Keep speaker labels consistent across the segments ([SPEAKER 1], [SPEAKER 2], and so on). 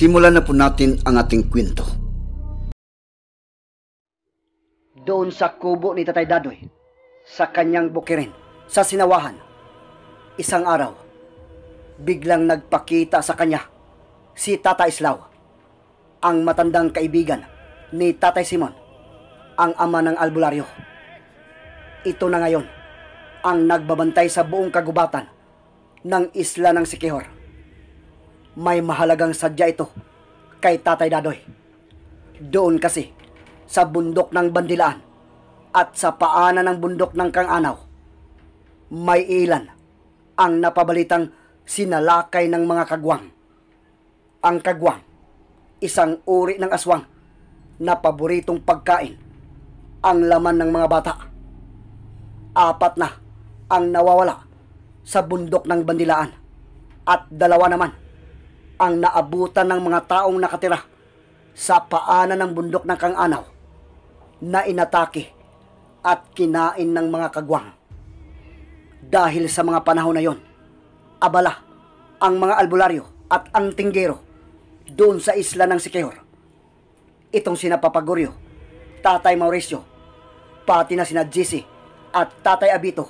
[SPEAKER 1] Simulan na po natin ang ating kwento. Doon sa kubo ni Tatay Dadoy, sa kanyang bukirin, sa sinawahan, isang araw, biglang nagpakita sa kanya si Tata Islaw, ang matandang kaibigan ni Tatay Simon, ang ama ng albularyo. Ito na ngayon ang nagbabantay sa buong kagubatan ng isla ng Sikihor may mahalagang sadya ito kay Tatay Dadoy. Doon kasi, sa bundok ng Bandilaan at sa paanan ng bundok ng Kanganaw, may ilan ang napabalitang sinalakay ng mga kagwang. Ang kagwang, isang uri ng aswang na paboritong pagkain, ang laman ng mga bata. Apat na ang nawawala sa bundok ng Bandilaan at dalawa naman ang naabutan ng mga taong nakatira sa paanan ng bundok ng Kang-Anaw na inatake at kinain ng mga kagwang. Dahil sa mga panahon na yon, abala ang mga albularyo at ang tinggero doon sa isla ng Sikehor. Itong sinapapagoryo, Tatay Mauricio, pati na sina JC at Tatay Abito,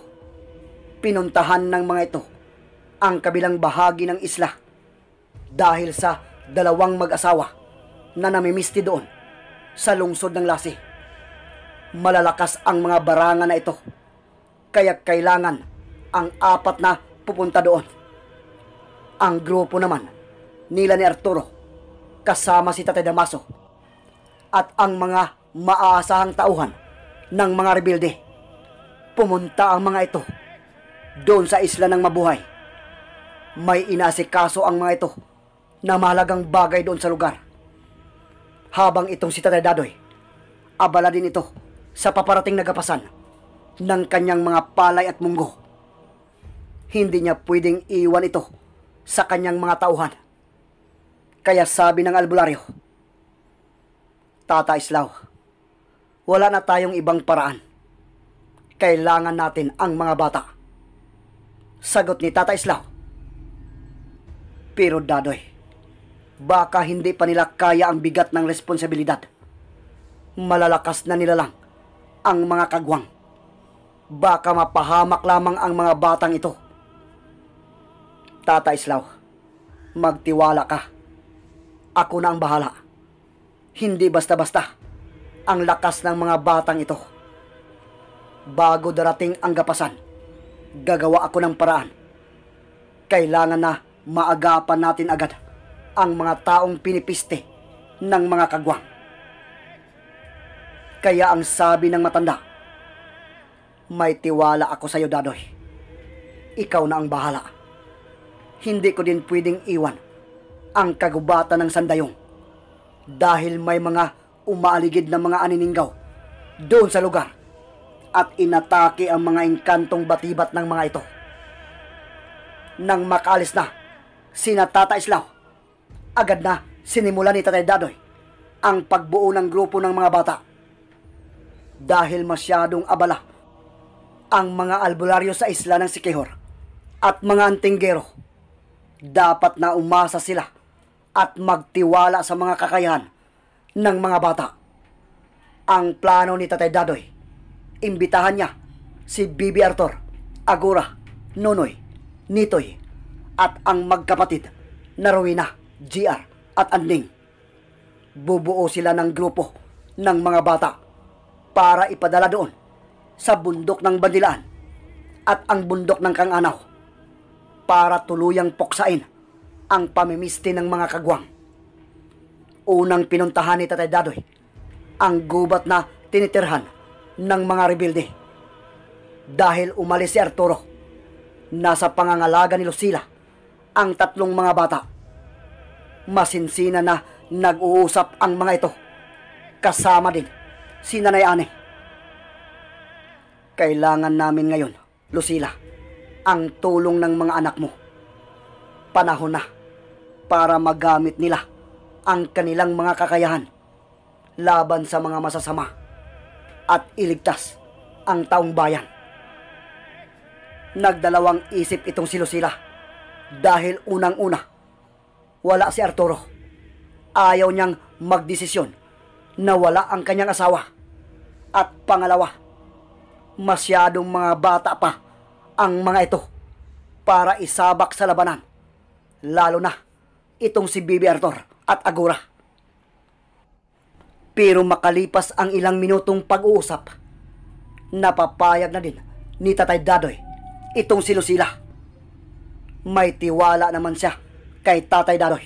[SPEAKER 1] pinuntahan ng mga ito ang kabilang bahagi ng isla dahil sa dalawang mag-asawa na namimisti doon sa lungsod ng Lasi. Malalakas ang mga barangan na ito, kaya kailangan ang apat na pupunta doon. Ang grupo naman nila ni Arturo kasama si Tatay Damaso at ang mga maaasahang tauhan ng mga rebelde. Pumunta ang mga ito doon sa isla ng mabuhay. May inasikaso ang mga ito na mahalagang bagay doon sa lugar. Habang itong si Tatay Dadoy, abala din ito sa paparating nagapasan ng kanyang mga palay at munggo. Hindi niya pwedeng iwan ito sa kanyang mga tauhan. Kaya sabi ng albularyo, Tata Islaw, wala na tayong ibang paraan. Kailangan natin ang mga bata. Sagot ni Tata Islaw. Pero Dadoy, Baka hindi pa nila kaya ang bigat ng responsibilidad. Malalakas na nila lang ang mga kagwang. Baka mapahamak lamang ang mga batang ito. Tata Islaw, magtiwala ka. Ako na ang bahala. Hindi basta-basta ang lakas ng mga batang ito. Bago darating ang gapasan, gagawa ako ng paraan. Kailangan na maagapan natin agad ang mga taong pinipiste ng mga kagwang. Kaya ang sabi ng matanda, may tiwala ako sa iyo, Dadoy. Ikaw na ang bahala. Hindi ko din pwedeng iwan ang kagubatan ng sandayong dahil may mga umaaligid na mga aniningaw doon sa lugar at inatake ang mga inkantong batibat ng mga ito. Nang makaalis na, sina Tata agad na sinimula ni Tatay Dadoy ang pagbuo ng grupo ng mga bata. Dahil masyadong abala ang mga albularyo sa isla ng Sikihor at mga antinggero, dapat na umasa sila at magtiwala sa mga kakayahan ng mga bata. Ang plano ni Tatay Dadoy, imbitahan niya si Bibi Arthur, Agura, Nonoy, Nitoy at ang magkapatid na Rowena GR at Anding. Bubuo sila ng grupo ng mga bata para ipadala doon sa bundok ng Bandilaan at ang bundok ng Kanganaw para tuluyang poksain ang pamimisti ng mga kagwang. Unang pinuntahan ni Tatay Dadoy ang gubat na tinitirhan ng mga rebilde. Dahil umalis si Arturo, nasa pangangalaga ni Lucila ang tatlong mga bata Masinsina na nag-uusap ang mga ito. Kasama din si Nanay Ane. Kailangan namin ngayon, Lucila, ang tulong ng mga anak mo. Panahon na para magamit nila ang kanilang mga kakayahan laban sa mga masasama at iligtas ang taong bayan. Nagdalawang isip itong si Lucila dahil unang-una wala si Arturo. Ayaw niyang magdesisyon na wala ang kanyang asawa. At pangalawa, masyadong mga bata pa ang mga ito para isabak sa labanan. Lalo na itong si Bibi Arthur at Agura. Pero makalipas ang ilang minutong pag-uusap, napapayag na din ni Tatay Dadoy itong si Lucila. May tiwala naman siya kay Tatay Dadoy.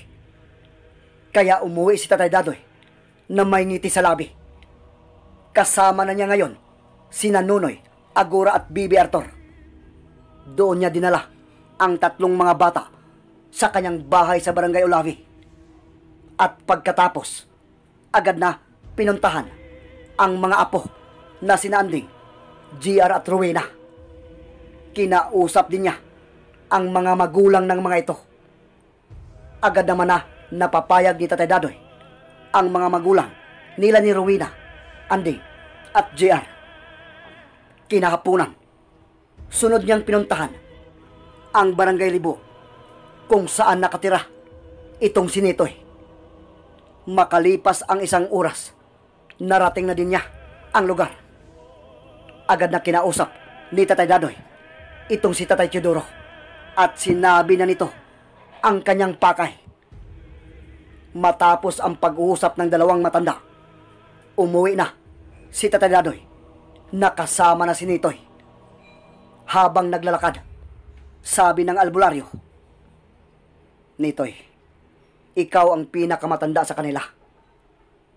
[SPEAKER 1] Kaya umuwi si Tatay Dadoy na may ngiti sa labi. Kasama na niya ngayon si Nanunoy, Agura at Bibi Arthur. Doon niya dinala ang tatlong mga bata sa kanyang bahay sa Barangay Olavi. At pagkatapos, agad na pinuntahan ang mga apo na sinanding GR at Rowena. Kinausap din niya ang mga magulang ng mga ito agad naman na napapayag ni Tatay Dadoy ang mga magulang nila ni Rowena, Andy at JR. Kinakapunan, sunod niyang pinuntahan ang Barangay Libo kung saan nakatira itong sinitoy. Makalipas ang isang oras, narating na din niya ang lugar. Agad na kinausap ni Tatay Dadoy itong si Tatay Teodoro at sinabi na nito ang kanyang pakay. Matapos ang pag-uusap ng dalawang matanda, umuwi na si Tatay Nakasama na si Nitoy. Habang naglalakad, sabi ng albularyo, Nitoy, ikaw ang pinakamatanda sa kanila.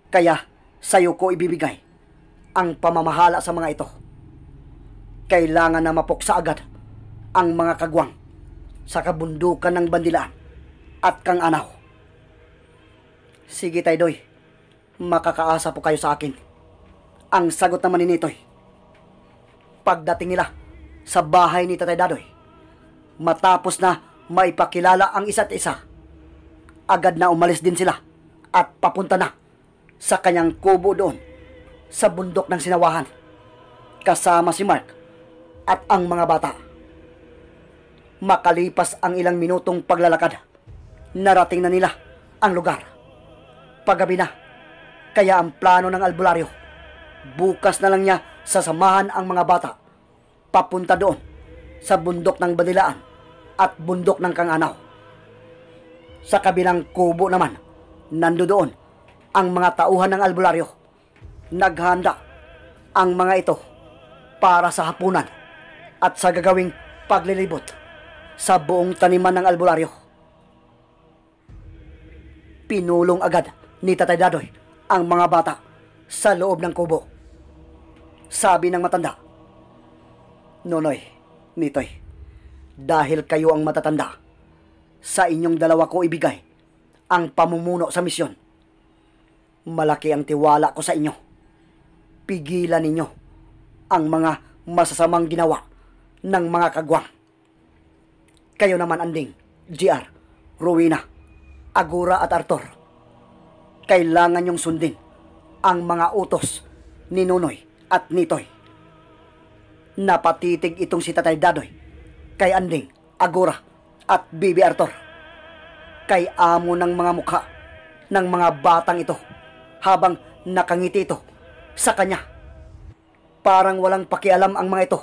[SPEAKER 1] Kaya sa'yo ko ibibigay ang pamamahala sa mga ito. Kailangan na mapuksa agad ang mga kagwang sa kabundukan ng bandilaan at kang anak. Sige tay doy, makakaasa po kayo sa akin. Ang sagot naman ni Nitoy, pagdating nila sa bahay ni Tatay Dadoy, matapos na maipakilala ang isa't isa, agad na umalis din sila at papunta na sa kanyang kubo doon sa bundok ng sinawahan kasama si Mark at ang mga bata. Makalipas ang ilang minutong paglalakad, narating na nila ang lugar. Paggabi na, kaya ang plano ng albularyo, bukas na lang niya sasamahan ang mga bata papunta doon sa bundok ng Badilaan at bundok ng Kanganaw. Sa kabilang kubo naman, nandoon ang mga tauhan ng albularyo. Naghanda ang mga ito para sa hapunan at sa gagawing paglilibot sa buong taniman ng albularyo. Pinulong agad ni Tatay Dadoy ang mga bata sa loob ng kubo. Sabi ng matanda, Nonoy, Nitoy, dahil kayo ang matatanda, sa inyong dalawa ko ibigay ang pamumuno sa misyon. Malaki ang tiwala ko sa inyo. Pigilan ninyo ang mga masasamang ginawa ng mga kagwang. Kayo naman anding, GR, Rowena, Agura at Arthur. Kailangan niyong sundin ang mga utos ni Nunoy at Nitoy. Napatitig itong si Tatay Dadoy kay Anding, Agura at Bibi Arthur. Kay amo ng mga mukha ng mga batang ito habang nakangiti ito sa kanya. Parang walang pakialam ang mga ito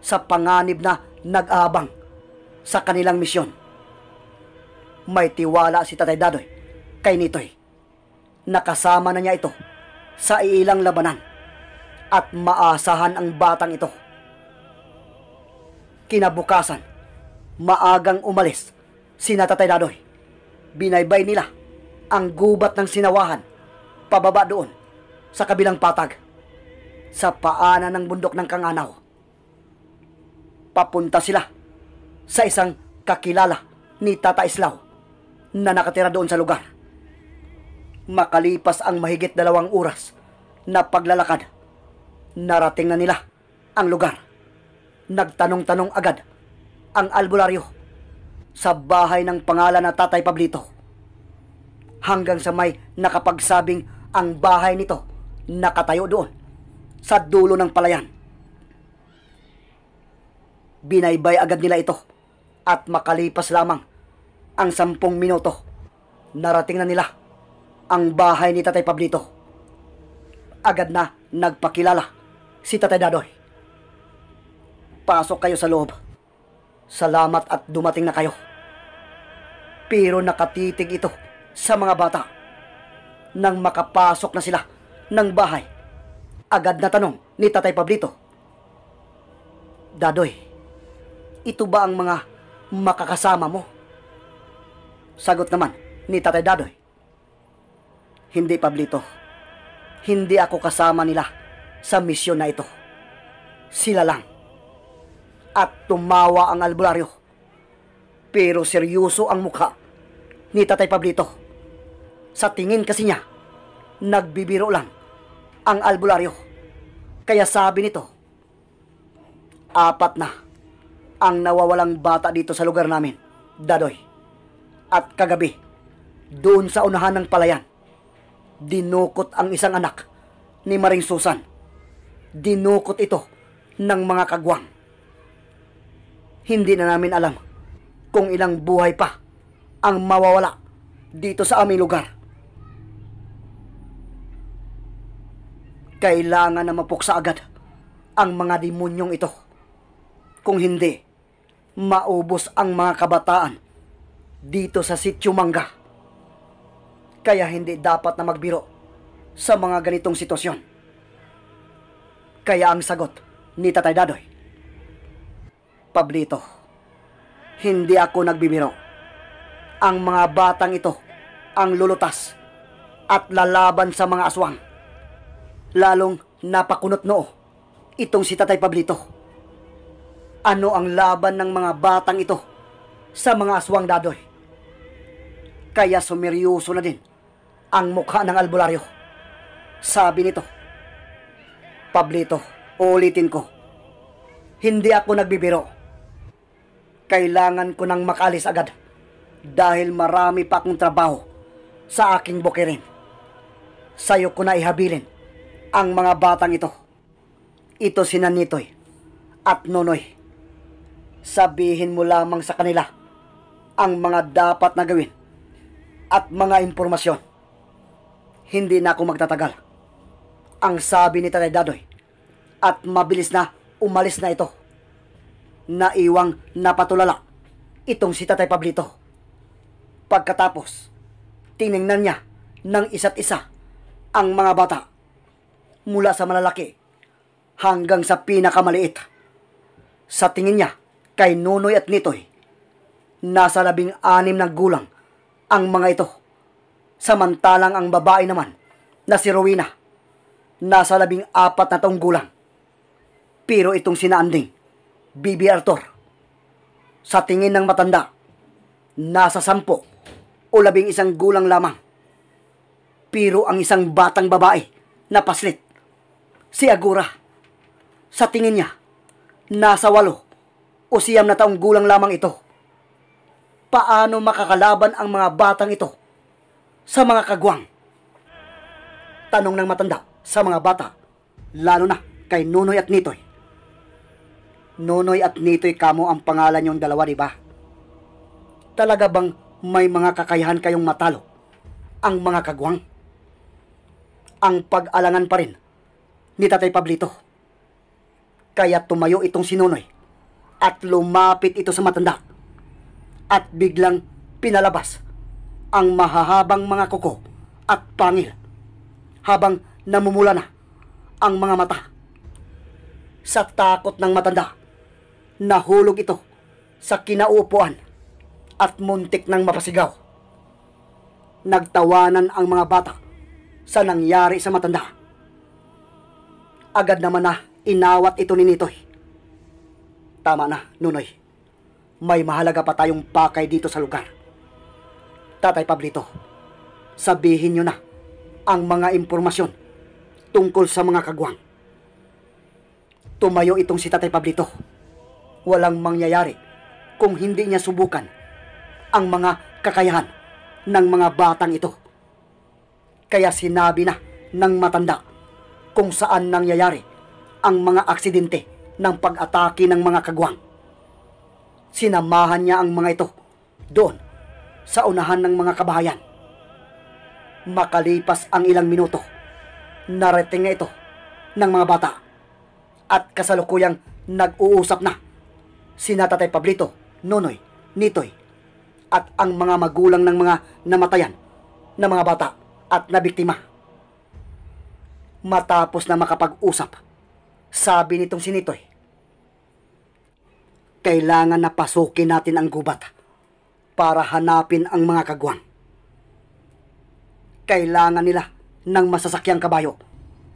[SPEAKER 1] sa panganib na nag-aabang sa kanilang misyon. May tiwala si Tatay Dadoy kay Nitoy. Nakasama na niya ito sa ilang labanan at maasahan ang batang ito. Kinabukasan, maagang umalis si Tatay Dadoy. Binaybay nila ang gubat ng sinawahan pababa doon sa kabilang patag sa paana ng bundok ng Kanganaw. Papunta sila sa isang kakilala ni Tata Islaw na nakatira doon sa lugar. Makalipas ang mahigit dalawang oras na paglalakad, narating na nila ang lugar. Nagtanong-tanong agad ang albularyo sa bahay ng pangalan na Tatay Pablito. Hanggang sa may nakapagsabing ang bahay nito nakatayo doon sa dulo ng palayan. Binaybay agad nila ito at makalipas lamang ang sampung minuto. Narating na nila ang bahay ni Tatay Pablito. Agad na nagpakilala si Tatay Dadoy. Pasok kayo sa loob. Salamat at dumating na kayo. Pero nakatitig ito sa mga bata. Nang makapasok na sila ng bahay, agad na tanong ni Tatay Pablito. Dadoy, ito ba ang mga makakasama mo? Sagot naman ni Tatay Dadoy. Hindi Pablito. Hindi ako kasama nila sa misyon na ito. Sila lang. At tumawa ang albularyo. Pero seryoso ang mukha ni Tatay Pablito. Sa tingin kasi niya, nagbibiro lang ang albularyo. Kaya sabi nito, apat na ang nawawalang bata dito sa lugar namin, Dadoy at kagabi, doon sa unahan ng palayan, dinukot ang isang anak ni Maring Susan. Dinukot ito ng mga kagwang. Hindi na namin alam kung ilang buhay pa ang mawawala dito sa aming lugar. Kailangan na mapuksa agad ang mga demonyong ito. Kung hindi, maubos ang mga kabataan dito sa sityo mangga. Kaya hindi dapat na magbiro sa mga ganitong sitwasyon. Kaya ang sagot ni Tatay Dadoy, Pablito, hindi ako nagbibiro. Ang mga batang ito ang lulutas at lalaban sa mga aswang. Lalong napakunot noo itong si Tatay Pablito. Ano ang laban ng mga batang ito sa mga aswang dadoy? Kaya sumeryoso na din ang mukha ng albularyo. Sabi nito, Pablito, ulitin ko, hindi ako nagbibiro. Kailangan ko nang makalis agad dahil marami pa akong trabaho sa aking bukirin. Sa'yo ko na ihabilin ang mga batang ito. Ito si Nanitoy at Nonoy. Sabihin mo lamang sa kanila ang mga dapat na gawin at mga impormasyon. Hindi na ako magtatagal. Ang sabi ni Tatay Dadoy at mabilis na umalis na ito. Naiwang napatulala itong si Tatay Pablito. Pagkatapos, tiningnan niya ng isa't isa ang mga bata mula sa malalaki hanggang sa pinakamaliit. Sa tingin niya, kay Nunoy at Nitoy, nasa labing anim ng gulang ang mga ito. Samantalang ang babae naman na si Rowena, nasa labing apat na taong gulang. Pero itong sinaanding, Bibi Arthur, sa tingin ng matanda, nasa sampo o labing isang gulang lamang. Pero ang isang batang babae na paslit, si Agura, sa tingin niya, nasa walo o siyam na taong gulang lamang ito paano makakalaban ang mga batang ito sa mga kagwang. Tanong ng matanda sa mga bata, lalo na kay Nonoy at Nitoy. Nonoy at Nitoy kamo ang pangalan yung dalawa, di ba? Talaga bang may mga kakayahan kayong matalo ang mga kagwang? Ang pag-alangan pa rin ni Tatay Pablito. Kaya tumayo itong si Nonoy at lumapit ito sa matanda at biglang pinalabas ang mahahabang mga kuko at pangil habang namumula na ang mga mata. Sa takot ng matanda, nahulog ito sa kinaupuan at muntik ng mapasigaw. Nagtawanan ang mga bata sa nangyari sa matanda. Agad naman na inawat ito ni Nitoy. Tama na, Nunoy may mahalaga pa tayong pakay dito sa lugar. Tatay Pablito, sabihin nyo na ang mga impormasyon tungkol sa mga kagwang. Tumayo itong si Tatay Pablito. Walang mangyayari kung hindi niya subukan ang mga kakayahan ng mga batang ito. Kaya sinabi na ng matanda kung saan nangyayari ang mga aksidente ng pag-atake ng mga kagwang. Sinamahan niya ang mga ito doon sa unahan ng mga kabahayan. Makalipas ang ilang minuto, narating na ito ng mga bata at kasalukuyang nag-uusap na si Natatay Pablito, Nonoy, Nitoy at ang mga magulang ng mga namatayan na mga bata at nabiktima. Matapos na makapag-usap, sabi nitong si Nitoy, kailangan na pasukin natin ang gubat para hanapin ang mga kagwan. Kailangan nila ng masasakyang kabayo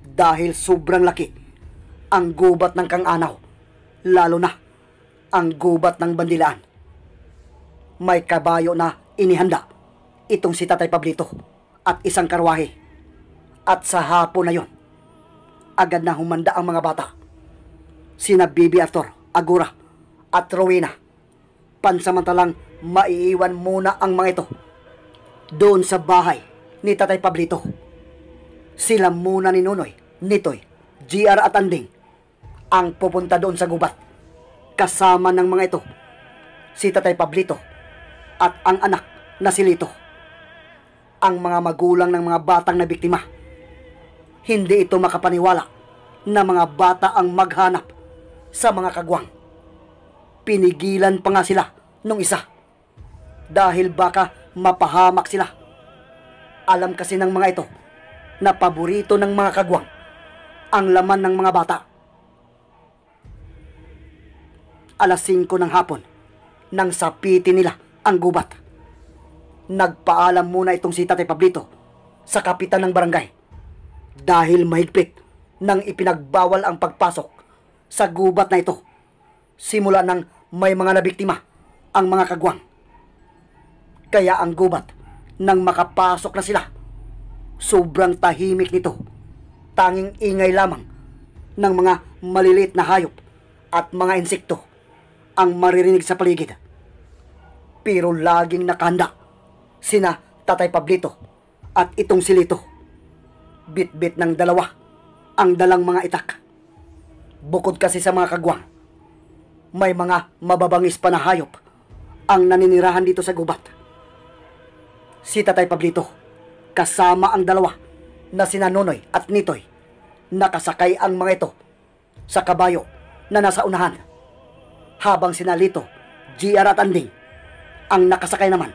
[SPEAKER 1] dahil sobrang laki ang gubat ng kang-anaw, lalo na ang gubat ng bandilaan. May kabayo na inihanda itong si Tatay Pablito at isang karwahe. At sa hapon na yon, agad na humanda ang mga bata. Sina Bibi Arthur, Agura, at Rowena. Pansamantalang maiiwan muna ang mga ito doon sa bahay ni Tatay Pablito. Sila muna ni Nunoy, Nitoy, GR at Anding ang pupunta doon sa gubat kasama ng mga ito si Tatay Pablito at ang anak na si Lito. Ang mga magulang ng mga batang na biktima. Hindi ito makapaniwala na mga bata ang maghanap sa mga kagwang pinigilan pa nga sila nung isa dahil baka mapahamak sila. Alam kasi ng mga ito na paborito ng mga kagwang ang laman ng mga bata. Alas 5 ng hapon nang sapitin nila ang gubat. Nagpaalam muna itong si Tatay Pablito sa kapitan ng barangay dahil mahigpit nang ipinagbawal ang pagpasok sa gubat na ito simula ng may mga nabiktima ang mga kagwang. Kaya ang gubat, nang makapasok na sila, sobrang tahimik nito. Tanging ingay lamang ng mga maliliit na hayop at mga insekto ang maririnig sa paligid. Pero laging nakanda sina Tatay Pablito at itong silito. Bitbit -bit ng dalawa ang dalang mga itak. Bukod kasi sa mga kagwang, may mga mababangis pa na hayop ang naninirahan dito sa gubat. Si Tatay Pablito, kasama ang dalawa na sina Nonoy at Nitoy, nakasakay ang mga ito sa kabayo na nasa unahan. Habang sina Lito, GR at Anding, ang nakasakay naman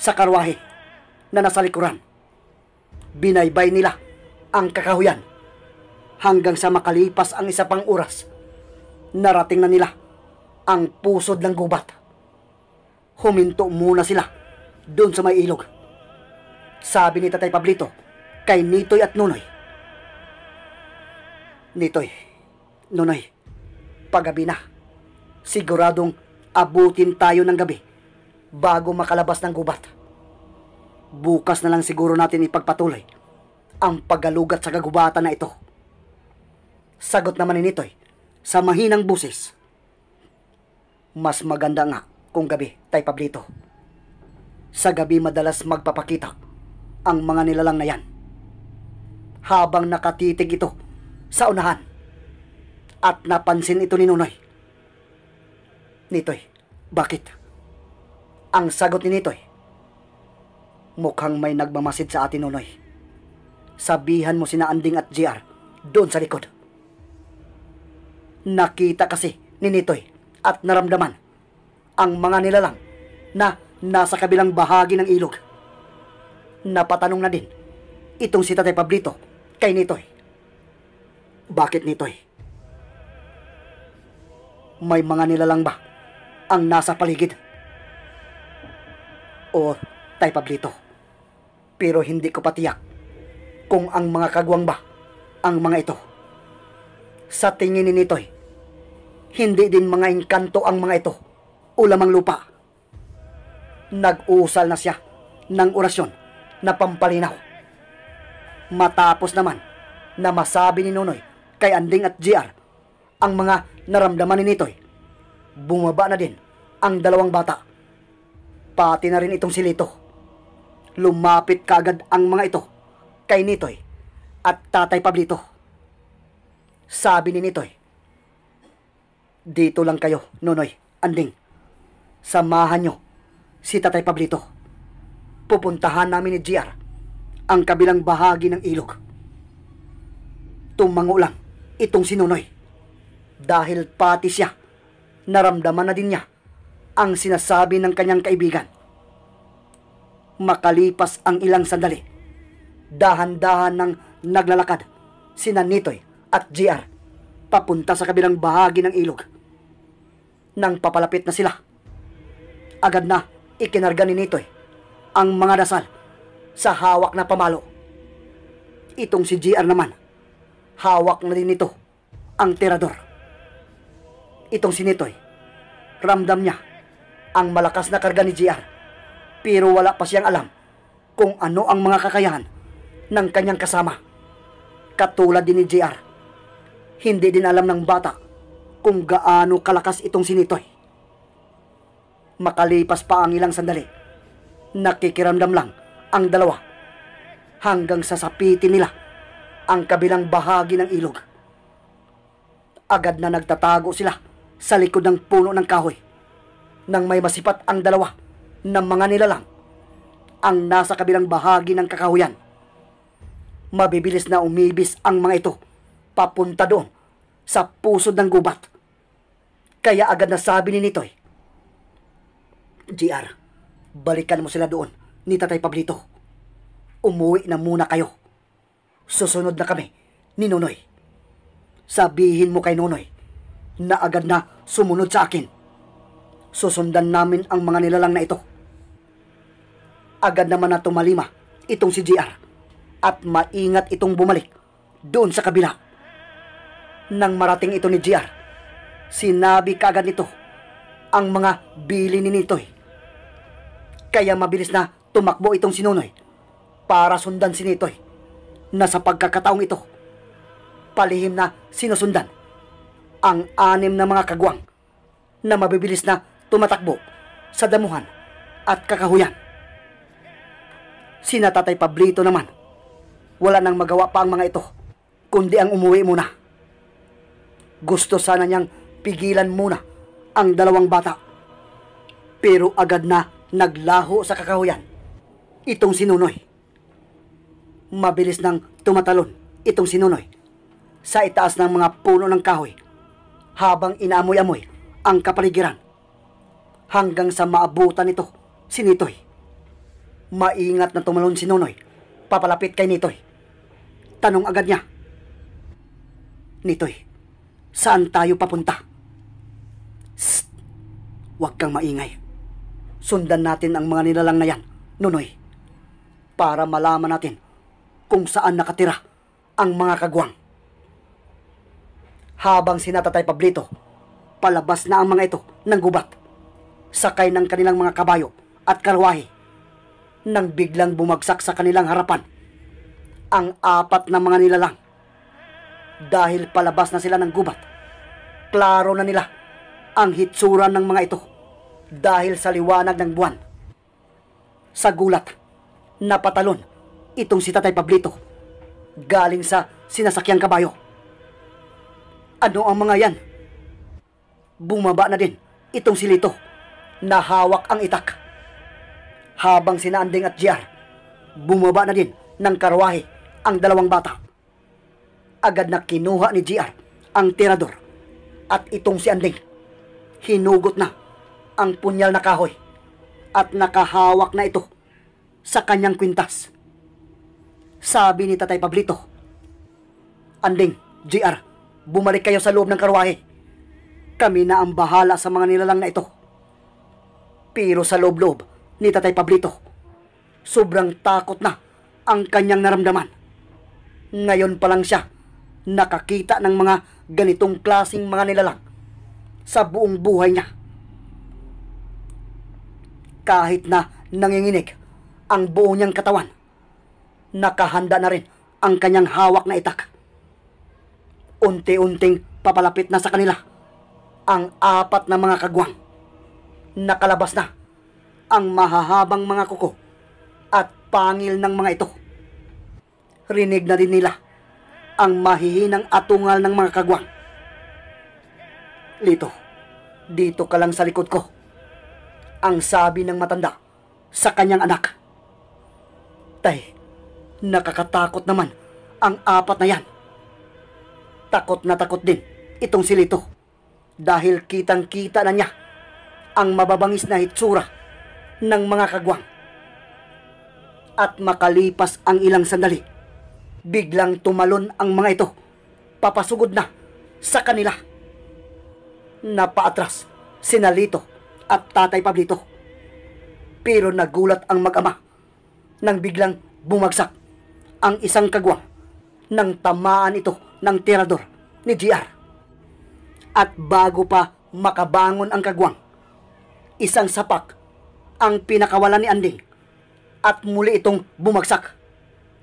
[SPEAKER 1] sa karwahe na nasa likuran. Binaybay nila ang kakahuyan hanggang sa makalipas ang isa pang oras. Narating na nila ang pusod ng gubat. Huminto muna sila doon sa may ilog. Sabi ni Tatay Pablito kay Nitoy at Nunoy. Nitoy, Nunoy, paggabi na. Siguradong abutin tayo ng gabi bago makalabas ng gubat. Bukas na lang siguro natin ipagpatuloy ang pagalugat sa kagubatan na ito. Sagot naman ni Nitoy sa mahinang busis. Mas maganda nga kung gabi, Tay Pablito. Sa gabi madalas magpapakita ang mga nilalang na yan. Habang nakatitig ito sa unahan at napansin ito ni Nunoy. Nitoy, bakit? Ang sagot ni Nitoy, mukhang may nagmamasid sa atin Nunoy. Sabihan mo sina Anding at JR doon sa likod. Nakita kasi ni Nitoy at naramdaman ang mga nilalang na nasa kabilang bahagi ng ilog. Napatanong na din itong si Tatay Pablito kay Nitoy. Bakit Nitoy? May mga nilalang ba ang nasa paligid? O Tay Pablito? Pero hindi ko patiyak kung ang mga kagwang ba ang mga ito. Sa tingin ni Nitoy, hindi din mga inkanto ang mga ito o lamang lupa. nag uusal na siya ng orasyon na pampalinaw. Matapos naman na masabi ni Nonoy kay Anding at JR ang mga naramdaman ni Nitoy. Bumaba na din ang dalawang bata. Pati na rin itong si Lito. Lumapit kagad ang mga ito kay Nitoy at Tatay Pablito. Sabi ni Nitoy, dito lang kayo, Nonoy, Anding. Samahan nyo si Tatay Pablito. Pupuntahan namin ni GR ang kabilang bahagi ng ilog. Tumango lang itong si Nonoy. Dahil pati siya, naramdaman na din niya ang sinasabi ng kanyang kaibigan. Makalipas ang ilang sandali, dahan-dahan ng naglalakad sina Nitoy at GR papunta sa kabilang bahagi ng ilog nang papalapit na sila. Agad na ikinarga ni Nitoy ang mga dasal sa hawak na pamalo. Itong si GR naman, hawak na din ito ang tirador. Itong si Nitoy, ramdam niya ang malakas na karga ni GR pero wala pa siyang alam kung ano ang mga kakayahan ng kanyang kasama. Katulad din ni JR, hindi din alam ng bata kung gaano kalakas itong sinitoy. Eh. Makalipas pa ang ilang sandali, nakikiramdam lang ang dalawa hanggang sasapitin nila ang kabilang bahagi ng ilog. Agad na nagtatago sila sa likod ng puno ng kahoy nang may masipat ang dalawa ng mga nilalang ang nasa kabilang bahagi ng kakahuyan. Mabibilis na umibis ang mga ito papunta doon sa pusod ng gubat. Kaya agad na sabi ni Nitoy, GR, balikan mo sila doon ni Tatay Pablito. Umuwi na muna kayo. Susunod na kami ni Nonoy. Sabihin mo kay Nonoy na agad na sumunod sa akin. Susundan namin ang mga nilalang na ito. Agad naman na tumalima itong si GR at maingat itong bumalik doon sa kabila. Nang marating ito ni GR, Sinabi kagad nito ang mga bilin nito eh. Kaya mabilis na tumakbo itong sinunoy para sundan si Nitoy na sa pagkakataong ito palihim na sinusundan ang anim na mga kagwang na mabibilis na tumatakbo sa damuhan at kakahuyan. Sina Tatay Pablito naman, wala nang magawa pa ang mga ito, kundi ang umuwi muna. Gusto sana niyang pigilan muna ang dalawang bata. Pero agad na naglaho sa kakahuyan itong sinunoy. Mabilis nang tumatalon itong sinunoy sa itaas ng mga puno ng kahoy habang inaamoy-amoy ang kapaligiran hanggang sa maabutan ito si Nitoy. Maingat na tumalon si Nonoy papalapit kay Nitoy. Tanong agad niya, Nitoy, saan tayo papunta? Huwag kang maingay. Sundan natin ang mga nilalang na yan, Nunoy. Para malaman natin kung saan nakatira ang mga kagwang. Habang sinatatay Pablito, palabas na ang mga ito ng gubat. Sakay ng kanilang mga kabayo at karwahe nang biglang bumagsak sa kanilang harapan ang apat na mga nilalang. Dahil palabas na sila ng gubat, klaro na nila ang hitsura ng mga ito dahil sa liwanag ng buwan. Sa gulat, napatalon itong si Tatay Pablito galing sa sinasakyang kabayo. Ano ang mga yan? Bumaba na din itong si Lito na hawak ang itak. Habang sinaanding at JR, bumaba na din ng karwahe ang dalawang bata. Agad na kinuha ni JR ang tirador at itong si Anding hinugot na ang punyal na kahoy at nakahawak na ito sa kanyang kwintas. Sabi ni Tatay Pablito, Anding, JR, bumalik kayo sa loob ng karwahe. Kami na ang bahala sa mga nilalang na ito. Pero sa loob-loob ni Tatay Pablito, sobrang takot na ang kanyang naramdaman. Ngayon pa lang siya nakakita ng mga ganitong klasing mga nilalang sa buong buhay niya. Kahit na nanginginig ang buo niyang katawan, nakahanda na rin ang kanyang hawak na itak. Unti-unting papalapit na sa kanila ang apat na mga kagwang. Nakalabas na ang mahahabang mga kuko at pangil ng mga ito. Rinig na din nila ang mahihinang atungal ng mga kagwang Lito, dito ka lang sa likod ko. Ang sabi ng matanda sa kanyang anak. Tay, nakakatakot naman ang apat na yan. Takot na takot din itong si Lito dahil kitang-kita na niya ang mababangis na hitsura ng mga kagwang. At makalipas ang ilang sandali, biglang tumalon ang mga ito. Papasugod na sa kanila na paatras sina at Tatay Pablito. Pero nagulat ang mag-ama nang biglang bumagsak ang isang kagwa nang tamaan ito ng tirador ni GR. At bago pa makabangon ang kagwang, isang sapak ang pinakawalan ni Anding at muli itong bumagsak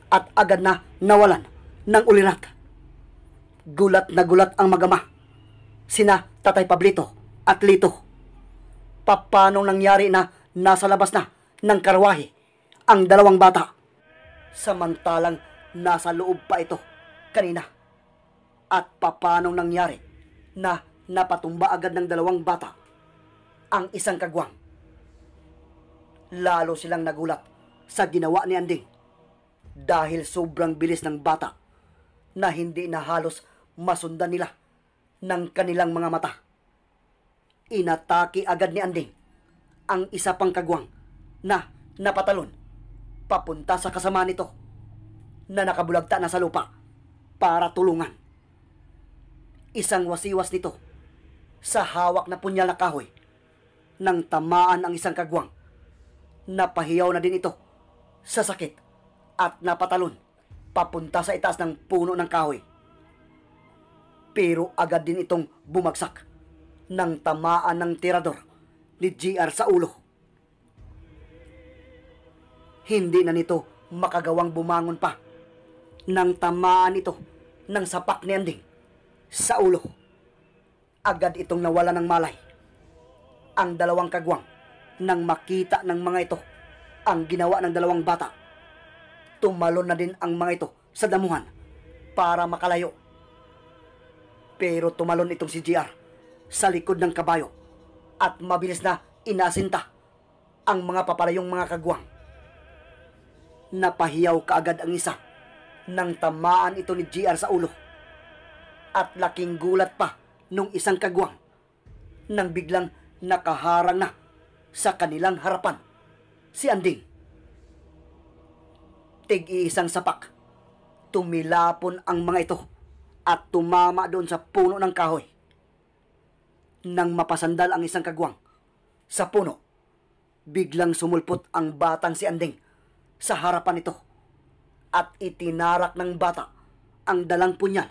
[SPEAKER 1] at agad na nawalan ng ulirat. Gulat na gulat ang magama sina Tatay Pablito at Lito. Paano nangyari na nasa labas na ng karwahe ang dalawang bata? Samantalang nasa loob pa ito kanina. At paano nangyari na napatumba agad ng dalawang bata ang isang kagwang? Lalo silang nagulat sa ginawa ni Anding dahil sobrang bilis ng bata na hindi na halos masundan nila ng kanilang mga mata. Inatake agad ni Anding ang isa pang kagwang na napatalon papunta sa kasama nito na nakabulagta na sa lupa para tulungan. Isang wasiwas nito sa hawak na punyal na kahoy nang tamaan ang isang kagwang. Napahiyaw na din ito sa sakit at napatalon papunta sa itaas ng puno ng kahoy pero agad din itong bumagsak nang tamaan ng tirador ni GR sa ulo. Hindi na nito makagawang bumangon pa nang tamaan ito ng sapak ni Anding sa ulo. Agad itong nawala ng malay. Ang dalawang kagwang nang makita ng mga ito ang ginawa ng dalawang bata. Tumalon na din ang mga ito sa damuhan para makalayo pero tumalon itong si JR sa likod ng kabayo at mabilis na inasinta ang mga papalayong mga kagwang. Napahiyaw kaagad ang isa nang tamaan ito ni JR sa ulo. At laking gulat pa nung isang kagwang nang biglang nakaharang na sa kanilang harapan si Anding. Tig-iisang sapak, tumilapon ang mga ito at tumama doon sa puno ng kahoy. Nang mapasandal ang isang kagwang sa puno, biglang sumulpot ang batang si Anding sa harapan nito at itinarak ng bata ang dalang punyan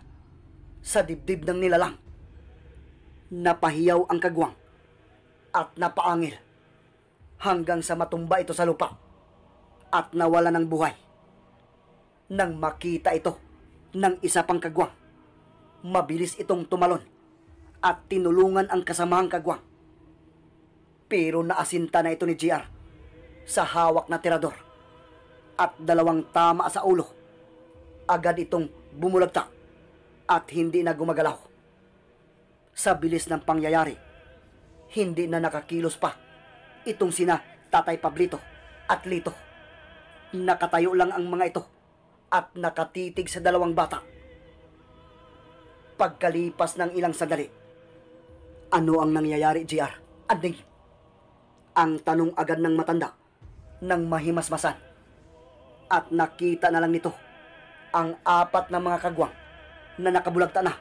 [SPEAKER 1] sa dibdib ng nilalang. Napahiyaw ang kagwang at napaangil hanggang sa matumba ito sa lupa at nawala ng buhay. Nang makita ito ng isa pang kagwang, Mabilis itong tumalon at tinulungan ang kasamahang kagwang. Pero naasinta na ito ni GR sa hawak na tirador at dalawang tama sa ulo. Agad itong bumulagta at hindi na gumagalaw. Sa bilis ng pangyayari, hindi na nakakilos pa itong sina Tatay Pablito at Lito. Nakatayo lang ang mga ito at nakatitig sa dalawang bata Pagkalipas ng ilang sandali, ano ang nangyayari, JR? Andig? Ang tanong agad ng matanda nang mahimasmasan. At nakita na lang nito ang apat na mga kagwang na nakabulagta na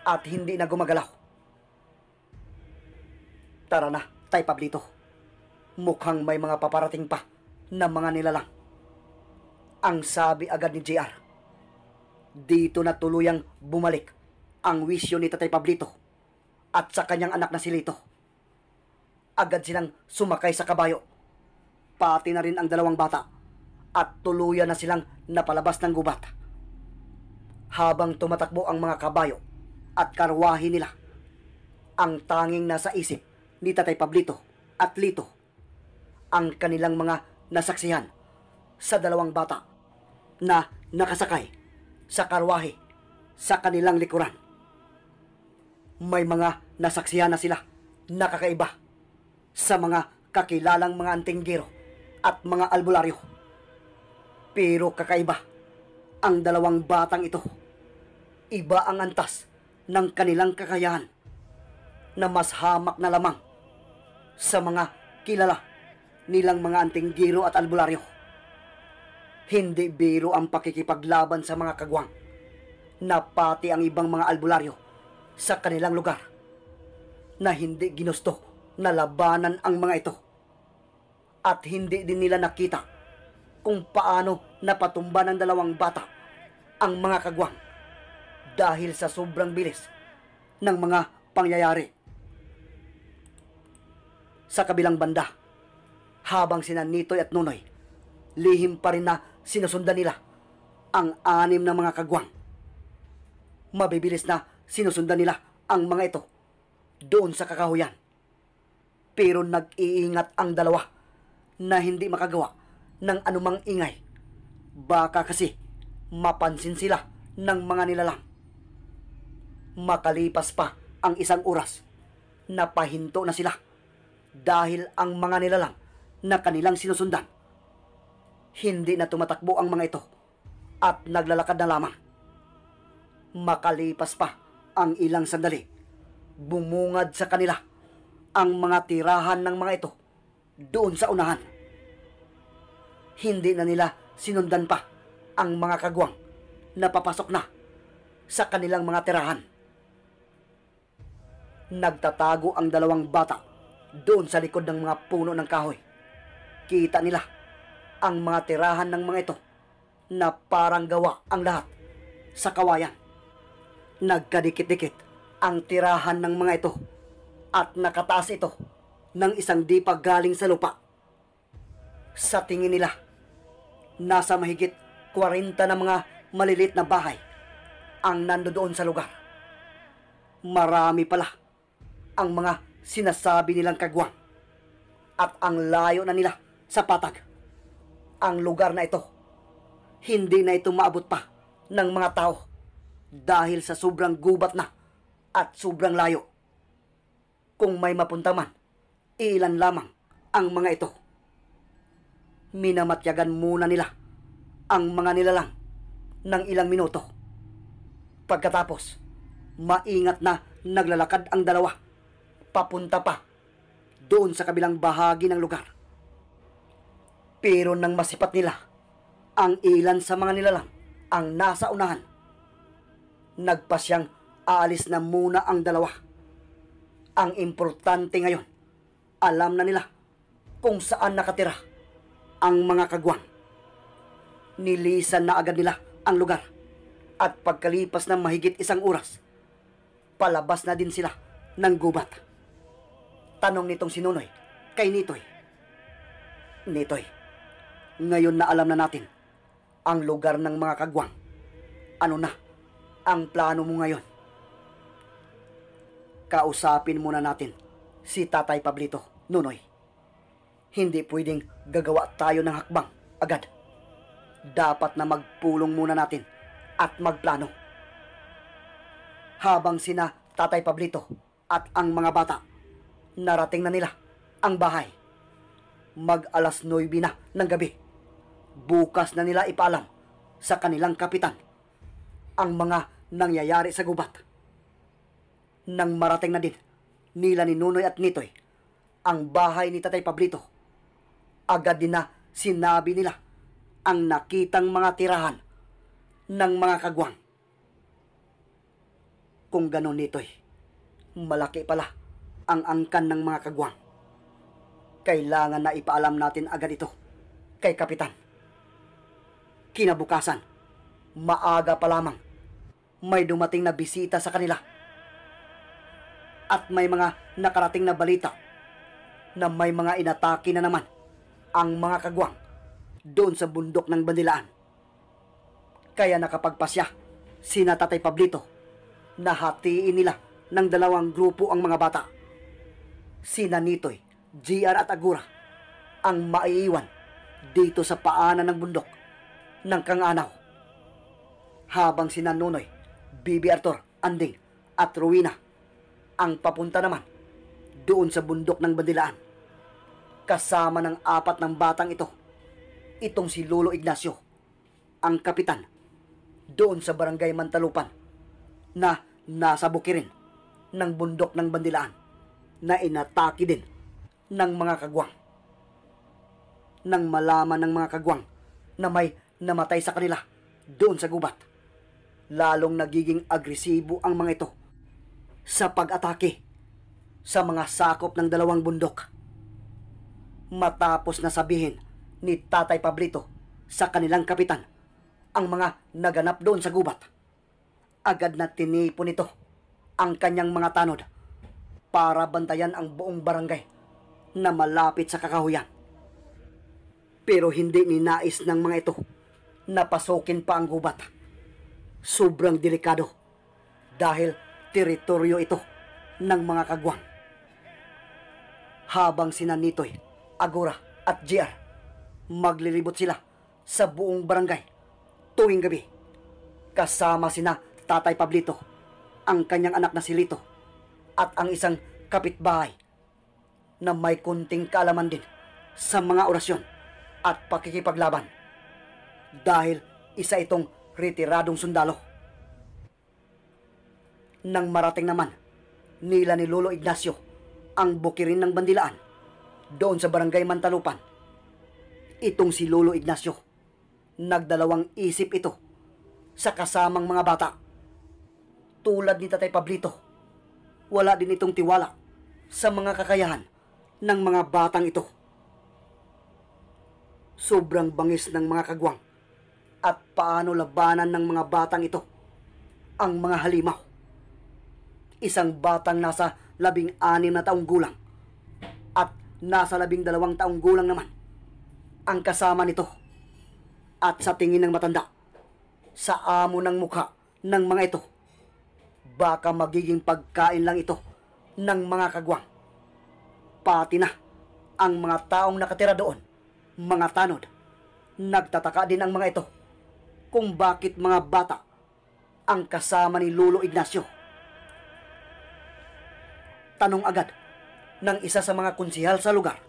[SPEAKER 1] at hindi na gumagalaw. Tara na, tay Pablito. Mukhang may mga paparating pa na mga nilalang. Ang sabi agad ni JR, dito na tuluyang bumalik ang wisyo ni Tatay Pablito at sa kanyang anak na si Lito. Agad silang sumakay sa kabayo, pati na rin ang dalawang bata at tuluyan na silang napalabas ng gubat. Habang tumatakbo ang mga kabayo at karwahe nila, ang tanging nasa isip ni Tatay Pablito at Lito ang kanilang mga nasaksihan sa dalawang bata na nakasakay sa karwahe sa kanilang likuran may mga nasaksihan na sila nakakaiba sa mga kakilalang mga antinggero at mga albularyo. Pero kakaiba ang dalawang batang ito. Iba ang antas ng kanilang kakayahan na mas hamak na lamang sa mga kilala nilang mga antinggero at albularyo. Hindi biro ang pakikipaglaban sa mga kagwang na pati ang ibang mga albularyo sa kanilang lugar na hindi ginusto na labanan ang mga ito at hindi din nila nakita kung paano napatumba ng dalawang bata ang mga kagwang dahil sa sobrang bilis ng mga pangyayari. Sa kabilang banda, habang sina Nitoy at Nunoy, lihim pa rin na sinusundan nila ang anim na mga kagwang. Mabibilis na sinusundan nila ang mga ito doon sa kakahuyan. Pero nag-iingat ang dalawa na hindi makagawa ng anumang ingay. Baka kasi mapansin sila ng mga nilalang. Makalipas pa ang isang oras, napahinto na sila dahil ang mga nilalang na kanilang sinusundan. Hindi na tumatakbo ang mga ito at naglalakad na lamang. Makalipas pa ang ilang sandali. Bumungad sa kanila ang mga tirahan ng mga ito doon sa unahan. Hindi na nila sinundan pa ang mga kagwang na papasok na sa kanilang mga tirahan. Nagtatago ang dalawang bata doon sa likod ng mga puno ng kahoy. Kita nila ang mga tirahan ng mga ito na parang gawa ang lahat sa kawayan. Nagkadikit-dikit ang tirahan ng mga ito at nakataas ito ng isang dipag galing sa lupa. Sa tingin nila, nasa mahigit 40 na mga malilit na bahay ang nandoon sa lugar. Marami pala ang mga sinasabi nilang kagwa at ang layo na nila sa patag. Ang lugar na ito, hindi na ito maabot pa ng mga tao dahil sa sobrang gubat na at sobrang layo. Kung may mapunta man, ilan lamang ang mga ito. Minamatyagan muna nila ang mga nilalang ng ilang minuto. Pagkatapos, maingat na naglalakad ang dalawa papunta pa doon sa kabilang bahagi ng lugar. Pero nang masipat nila, ang ilan sa mga nilalang ang nasa unahan nagpasyang aalis na muna ang dalawa. Ang importante ngayon, alam na nila kung saan nakatira ang mga kagwang. Nilisan na agad nila ang lugar at pagkalipas ng mahigit isang oras, palabas na din sila ng gubat. Tanong nitong sinunoy kay Nitoy. Nitoy, ngayon na alam na natin ang lugar ng mga kagwang. Ano na ang plano mo ngayon? Kausapin muna natin si Tatay Pablito, Nunoy. Hindi pwedeng gagawa tayo ng hakbang agad. Dapat na magpulong muna natin at magplano. Habang sina Tatay Pablito at ang mga bata, narating na nila ang bahay. Mag alas 9 na ng gabi. Bukas na nila ipaalam sa kanilang kapitan ang mga nangyayari sa gubat. Nang marating na din nila ni Nunoy at Nitoy ang bahay ni Tatay Pablito, agad din na sinabi nila ang nakitang mga tirahan ng mga kagwang. Kung ganon Nitoy, malaki pala ang angkan ng mga kagwang. Kailangan na ipaalam natin agad ito kay Kapitan. Kinabukasan, maaga pa lamang may dumating na bisita sa kanila. At may mga nakarating na balita na may mga inatake na naman ang mga kagwang doon sa bundok ng Bandilaan. Kaya nakapagpasya si Natatay Pablito na hatiin nila ng dalawang grupo ang mga bata. Si Nanitoy, GR at Agura ang maiiwan dito sa paanan ng bundok ng Kanganaw. Habang si Nanunoy BB Arthur, Anding at Rowena ang papunta naman doon sa bundok ng Bandilaan. kasama ng apat ng batang ito. Itong si Lolo Ignacio, ang kapitan doon sa barangay Mantalupan na nasa bukirin ng bundok ng Bandilaan na inataki din ng mga kagwang. Nang malaman ng mga kagwang na may namatay sa kanila doon sa gubat lalong nagiging agresibo ang mga ito sa pag-atake sa mga sakop ng dalawang bundok. Matapos na sabihin ni Tatay Pablito sa kanilang kapitan ang mga naganap doon sa gubat, agad na tinipon nito ang kanyang mga tanod para bantayan ang buong barangay na malapit sa kakahuyan. Pero hindi ninais ng mga ito na pasukin pa ang gubat sobrang delikado dahil teritoryo ito ng mga kagwang. Habang sina Nitoy, Agora at JR, maglilibot sila sa buong barangay tuwing gabi. Kasama sina Tatay Pablito, ang kanyang anak na si Lito, at ang isang kapitbahay na may kunting kaalaman din sa mga orasyon at pakikipaglaban. Dahil isa itong retiradong sundalo. Nang marating naman nila ni Lolo Ignacio ang bukirin ng bandilaan doon sa barangay Mantalupan. Itong si Lolo Ignacio, nagdalawang isip ito sa kasamang mga bata. Tulad ni Tatay Pablito, wala din itong tiwala sa mga kakayahan ng mga batang ito. Sobrang bangis ng mga kagwang at paano labanan ng mga batang ito ang mga halimaw. Isang batang nasa labing anim na taong gulang at nasa labing dalawang taong gulang naman ang kasama nito at sa tingin ng matanda sa amo ng mukha ng mga ito baka magiging pagkain lang ito ng mga kagwang pati na ang mga taong nakatira doon mga tanod nagtataka din ang mga ito kung bakit mga bata ang kasama ni Lolo Ignacio. Tanong agad ng isa sa mga kunsihal sa lugar.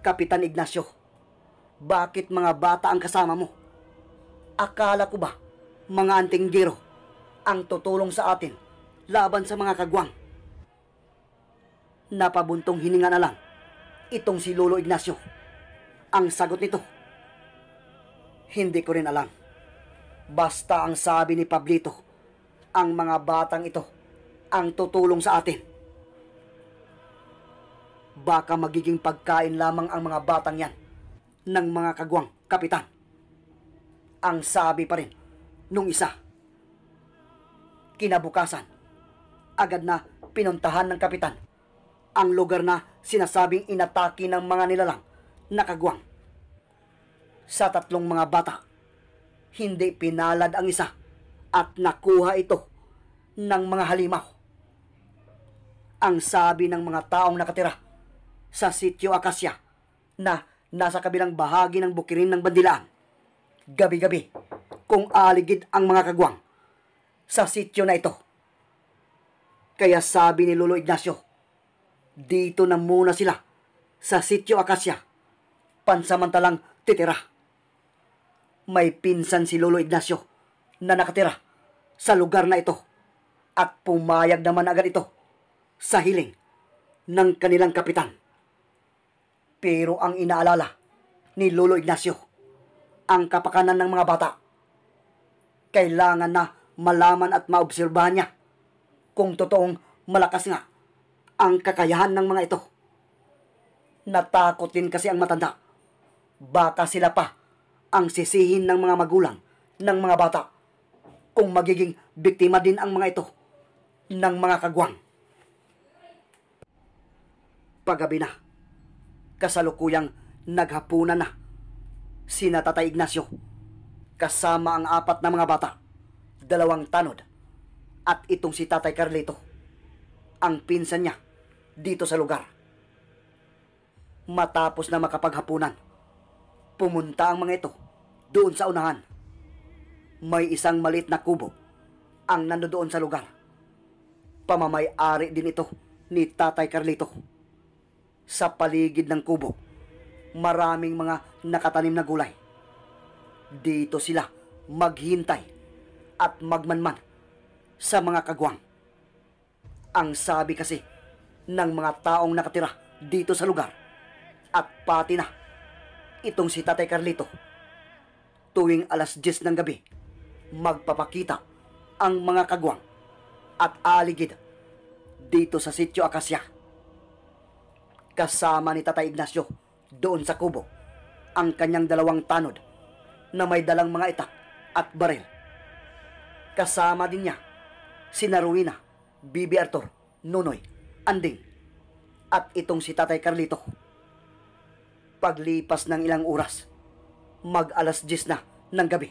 [SPEAKER 1] Kapitan Ignacio, bakit mga bata ang kasama mo? Akala ko ba mga anting giro ang tutulong sa atin laban sa mga kagwang? Napabuntong hininga na lang itong si Lolo Ignacio. Ang sagot nito hindi ko rin alam. Basta ang sabi ni Pablito, ang mga batang ito ang tutulong sa atin. Baka magiging pagkain lamang ang mga batang yan ng mga kagwang kapitan. Ang sabi pa rin nung isa. Kinabukasan, agad na pinuntahan ng kapitan ang lugar na sinasabing inatake ng mga nilalang na kagwang sa tatlong mga bata. Hindi pinalad ang isa at nakuha ito ng mga halimaw. Ang sabi ng mga taong nakatira sa sityo Acacia na nasa kabilang bahagi ng bukirin ng Bandilaan. Gabi-gabi kung aligid ang mga kagwang sa sityo na ito. Kaya sabi ni Lolo Ignacio, dito na muna sila sa sityo Acacia Pansamantalang titira may pinsan si Lolo Ignacio na nakatira sa lugar na ito at pumayag naman agad ito sa hiling ng kanilang kapitan. Pero ang inaalala ni Lolo Ignacio, ang kapakanan ng mga bata, kailangan na malaman at maobserbahan niya kung totoong malakas nga ang kakayahan ng mga ito. Natakot din kasi ang matanda. Baka sila pa ang sisihin ng mga magulang ng mga bata kung magiging biktima din ang mga ito ng mga kagwang. Pagabi na, kasalukuyang naghapunan na sina Tatay Ignacio kasama ang apat na mga bata, dalawang tanod at itong si Tatay Carlito, ang pinsan niya dito sa lugar. Matapos na makapaghapunan, Pumunta ang mga ito doon sa unahan. May isang maliit na kubo ang nandoon sa lugar. Pamamay-ari din ito ni Tatay Carlito. Sa paligid ng kubo, maraming mga nakatanim na gulay. Dito sila maghintay at magmanman sa mga kagwang. Ang sabi kasi ng mga taong nakatira dito sa lugar at pati na itong si Tatay Carlito. Tuwing alas 10 ng gabi, magpapakita ang mga kagwang at aligid dito sa sityo Akasya. Kasama ni Tatay Ignacio doon sa kubo ang kanyang dalawang tanod na may dalang mga itak at baril. Kasama din niya si Naruina, Bibi Arthur, Nunoy, Anding at itong si Tatay Carlito. Paglipas ng ilang oras, mag alas 10 na ng gabi.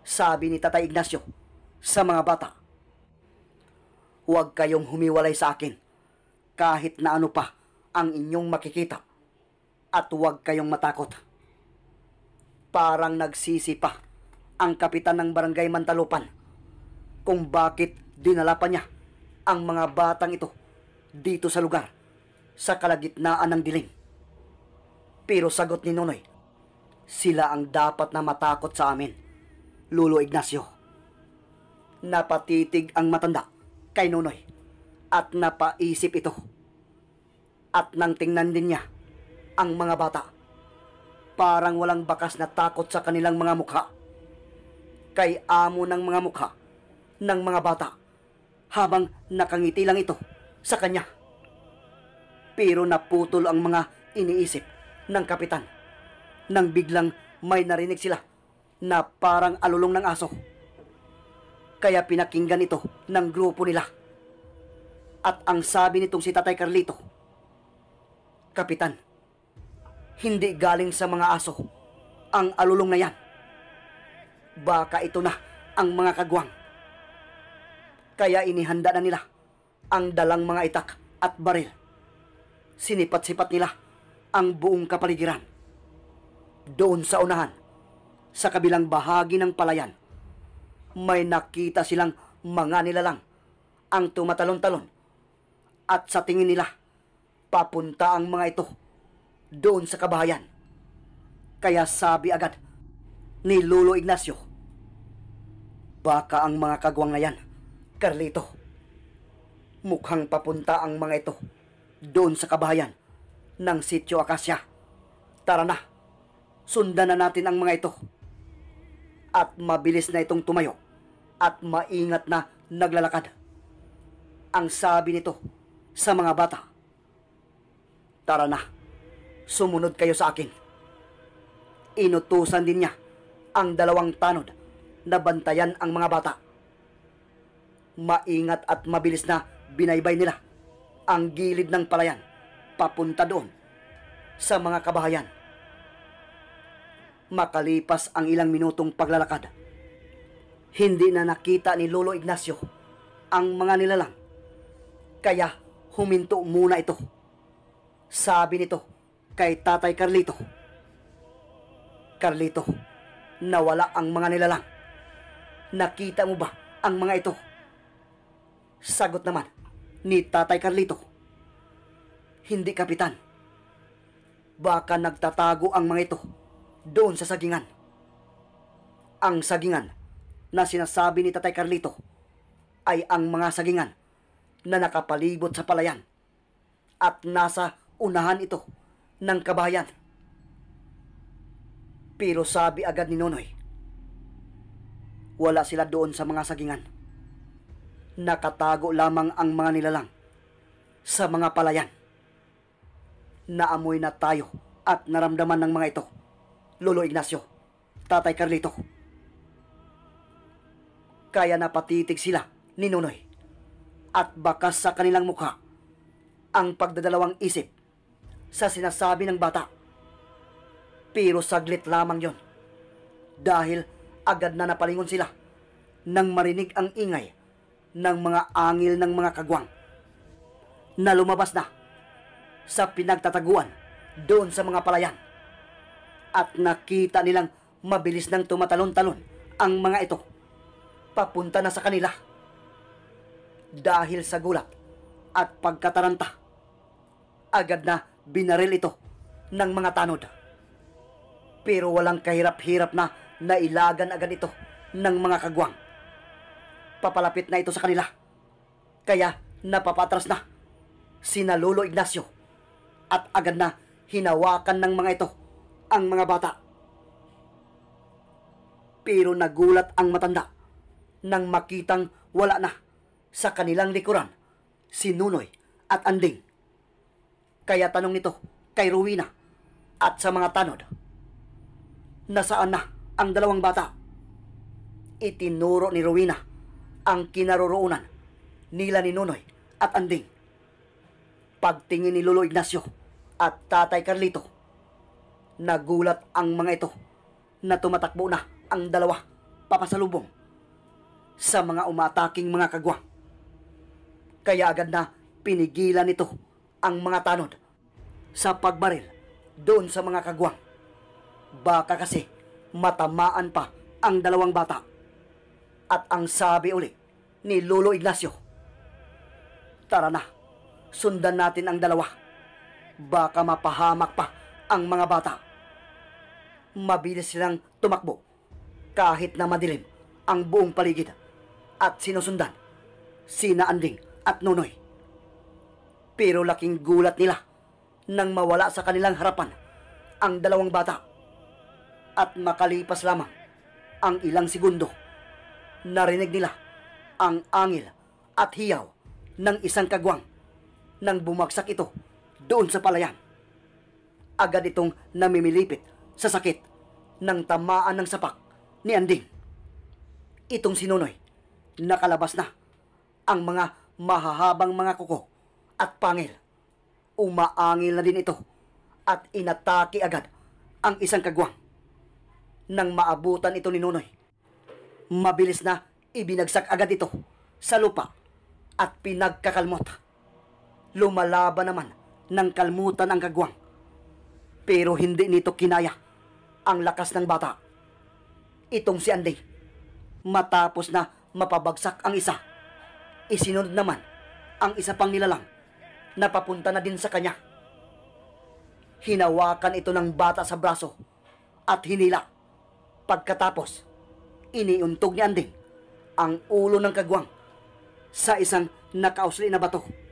[SPEAKER 1] Sabi ni Tatay Ignacio sa mga bata, Huwag kayong humiwalay sa akin kahit na ano pa ang inyong makikita at huwag kayong matakot. Parang nagsisi pa ang kapitan ng barangay Mantalupan kung bakit dinala niya ang mga batang ito dito sa lugar sa kalagitnaan ng dilim. Pero sagot ni Nonoy, sila ang dapat na matakot sa amin. Lulo Ignacio. Napatitig ang matanda kay Nonoy at napaisip ito. At nang tingnan din niya ang mga bata, parang walang bakas na takot sa kanilang mga mukha. Kay amo ng mga mukha ng mga bata habang nakangiti lang ito sa kanya. Pero naputol ang mga iniisip ng kapitan nang biglang may narinig sila na parang alulong ng aso. Kaya pinakinggan ito ng grupo nila. At ang sabi nitong si Tatay Carlito, Kapitan, hindi galing sa mga aso ang alulong na yan. Baka ito na ang mga kagwang. Kaya inihanda na nila ang dalang mga itak at baril. Sinipat-sipat nila ang buong kapaligiran. Doon sa unahan, sa kabilang bahagi ng palayan, may nakita silang mga nilalang ang tumatalon-talon at sa tingin nila papunta ang mga ito doon sa kabahayan. Kaya sabi agad ni Lolo Ignacio, Baka ang mga kagwang na yan, Carlito. Mukhang papunta ang mga ito doon sa kabahayan ng sityo Acacia. Tara na, sundan na natin ang mga ito. At mabilis na itong tumayo at maingat na naglalakad. Ang sabi nito sa mga bata, Tara na, sumunod kayo sa akin. Inutusan din niya ang dalawang tanod na bantayan ang mga bata. Maingat at mabilis na binaybay nila ang gilid ng palayan papunta doon sa mga kabahayan. Makalipas ang ilang minutong paglalakad, hindi na nakita ni Lolo Ignacio ang mga nilalang. Kaya huminto muna ito. Sabi nito kay Tatay Carlito. Carlito, nawala ang mga nilalang. Nakita mo ba ang mga ito? Sagot naman ni Tatay Carlito hindi kapitan. Baka nagtatago ang mga ito doon sa sagingan. Ang sagingan na sinasabi ni Tatay Carlito ay ang mga sagingan na nakapalibot sa palayan at nasa unahan ito ng kabayan. Pero sabi agad ni Nonoy, wala sila doon sa mga sagingan. Nakatago lamang ang mga nilalang sa mga palayan naamoy na tayo at naramdaman ng mga ito. Lolo Ignacio, Tatay Carlito. Kaya napatitig sila ni Nunoy at bakas sa kanilang mukha ang pagdadalawang isip sa sinasabi ng bata. Pero saglit lamang yon dahil agad na napalingon sila nang marinig ang ingay ng mga angil ng mga kagwang na lumabas na sa pinagtataguan doon sa mga palayan. At nakita nilang mabilis nang tumatalon-talon ang mga ito. Papunta na sa kanila. Dahil sa gulat at pagkataranta, agad na binaril ito ng mga tanod. Pero walang kahirap-hirap na nailagan agad ito ng mga kagwang. Papalapit na ito sa kanila. Kaya napapatras na si Nalulo Ignacio at agad na hinawakan ng mga ito ang mga bata. Pero nagulat ang matanda nang makitang wala na sa kanilang likuran si Nunoy at Anding. Kaya tanong nito kay Rowena at sa mga tanod. Nasaan na ang dalawang bata? Itinuro ni Rowena ang kinaroroonan nila ni Nunoy at Anding Pagtingin ni Lolo Ignacio at Tatay Carlito, nagulat ang mga ito na tumatakbo na ang dalawa papasalubong sa mga umataking mga kagwa. Kaya agad na pinigilan nito ang mga tanod sa pagbaril doon sa mga kagwa. Baka kasi matamaan pa ang dalawang bata. At ang sabi uli ni Lolo Ignacio, Tara na! sundan natin ang dalawa. Baka mapahamak pa ang mga bata. Mabilis silang tumakbo kahit na madilim ang buong paligid at sinusundan sina Anding at Nonoy. Pero laking gulat nila nang mawala sa kanilang harapan ang dalawang bata. At makalipas lamang ang ilang segundo, narinig nila ang angil at hiyaw ng isang kagwang nang bumagsak ito doon sa palayan. Agad itong namimilipit sa sakit ng tamaan ng sapak ni Anding. Itong sinunoy, nakalabas na ang mga mahahabang mga kuko at pangil. Umaangil na din ito at inatake agad ang isang kagwang. Nang maabutan ito ni Nunoy, mabilis na ibinagsak agad ito sa lupa at pinagkakalmot. Lumalaban naman ng kalmutan ang kagwang. Pero hindi nito kinaya ang lakas ng bata. Itong si Andy, matapos na mapabagsak ang isa, isinunod naman ang isa pang nilalang na papunta na din sa kanya. Hinawakan ito ng bata sa braso at hinila. Pagkatapos, iniuntog ni Anding ang ulo ng kagwang sa isang nakausli na bato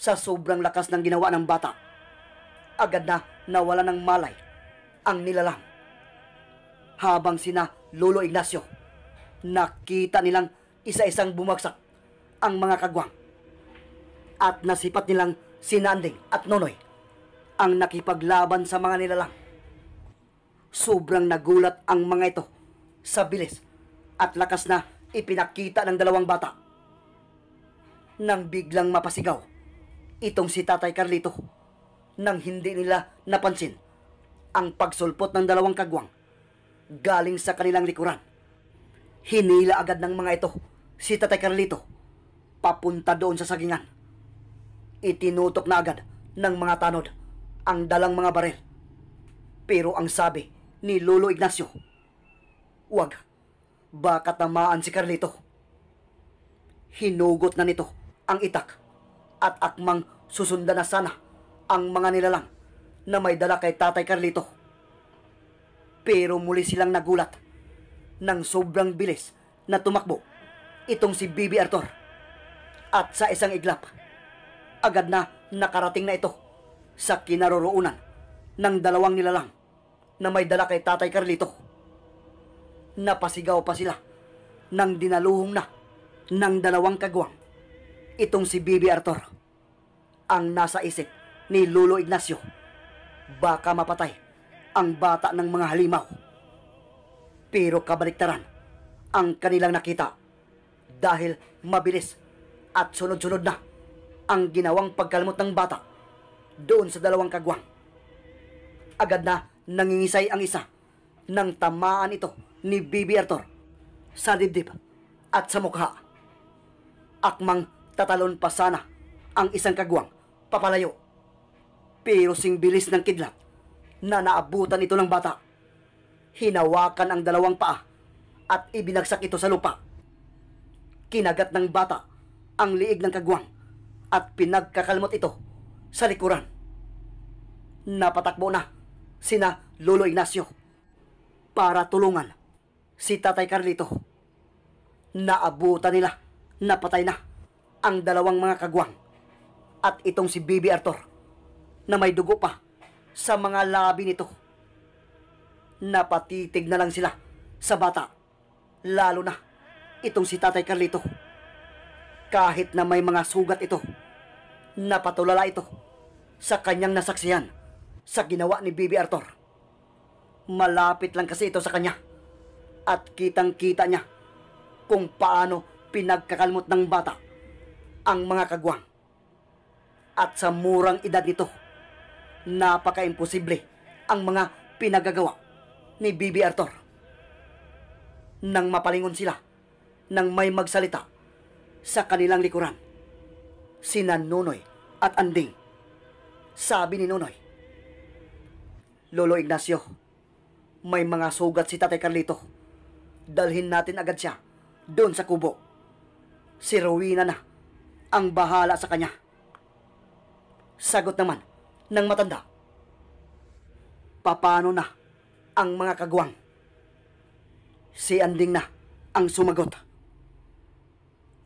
[SPEAKER 1] sa sobrang lakas ng ginawa ng bata. Agad na nawala ng malay ang nilalang. Habang sina Lolo Ignacio, nakita nilang isa-isang bumagsak ang mga kagwang. At nasipat nilang si Nanding at nonoy ang nakipaglaban sa mga nilalang. Sobrang nagulat ang mga ito sa bilis at lakas na ipinakita ng dalawang bata. Nang biglang mapasigaw itong si Tatay Carlito nang hindi nila napansin ang pagsulpot ng dalawang kagwang galing sa kanilang likuran. Hinila agad ng mga ito si Tatay Carlito papunta doon sa sagingan. Itinutok na agad ng mga tanod ang dalang mga baril. Pero ang sabi ni Lolo Ignacio, Wag, baka tamaan si Carlito. Hinugot na nito ang itak at akmang susunda na sana ang mga nilalang na may dala kay Tatay Carlito. Pero muli silang nagulat nang sobrang bilis na tumakbo itong si Bibi Arthur. At sa isang iglap, agad na nakarating na ito sa kinaroroonan ng dalawang nilalang na may dala kay Tatay Carlito. Napasigaw pa sila nang dinaluhong na ng dalawang kagwang Itong si Bibi Arthur ang nasa isip ni Lolo Ignacio. Baka mapatay ang bata ng mga halimaw. Pero kabaliktaran ang kanilang nakita dahil mabilis at sunod-sunod na ang ginawang pagkalmot ng bata doon sa dalawang kagwang. Agad na nangingisay ang isa nang tamaan ito ni Bibi Arthur sa dibdib at sa mukha. Akmang tatalon pa sana ang isang kagwang papalayo. Pero sing bilis ng kidlat na naabutan ito ng bata. Hinawakan ang dalawang paa at ibinagsak ito sa lupa. Kinagat ng bata ang liig ng kagwang at pinagkakalmot ito sa likuran. Napatakbo na sina Lolo Ignacio para tulungan si Tatay Carlito. Naabutan nila na patay na ang dalawang mga kagwang at itong si Bibi Arthur na may dugo pa sa mga labi nito. Napatitig na lang sila sa bata, lalo na itong si Tatay Carlito. Kahit na may mga sugat ito, napatulala ito sa kanyang nasaksiyan sa ginawa ni Bibi Arthur. Malapit lang kasi ito sa kanya at kitang-kita niya kung paano pinagkakalmot ng bata ang mga kagwang. At sa murang edad nito, napaka-imposible ang mga pinagagawa ni Bibi Arthur. Nang mapalingon sila, nang may magsalita sa kanilang likuran, sina Nunoy at Anding. Sabi ni Nunoy, Lolo Ignacio, may mga sugat si Tatay Carlito. Dalhin natin agad siya doon sa kubo. Si Rowena na ang bahala sa kanya. Sagot naman ng matanda. Papano na ang mga kagwang? Si Anding na ang sumagot.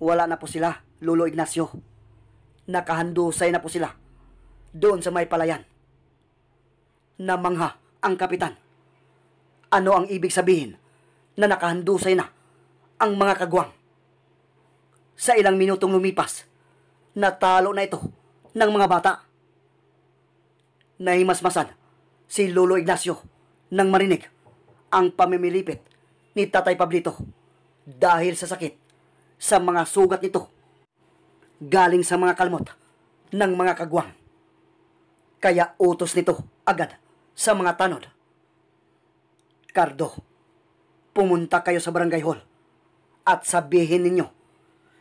[SPEAKER 1] Wala na po sila, Lolo Ignacio. Nakahandusay na po sila doon sa may palayan. Namangha ang kapitan. Ano ang ibig sabihin na nakahandusay na ang mga kagwang? Sa ilang minutong lumipas, natalo na ito ng mga bata. Nahimasmasan si Lolo Ignacio nang marinig ang pamimilipit ni Tatay Pablito dahil sa sakit sa mga sugat nito galing sa mga kalmot ng mga kagwang. Kaya utos nito agad sa mga tanod. Kardo, pumunta kayo sa barangay hall at sabihin ninyo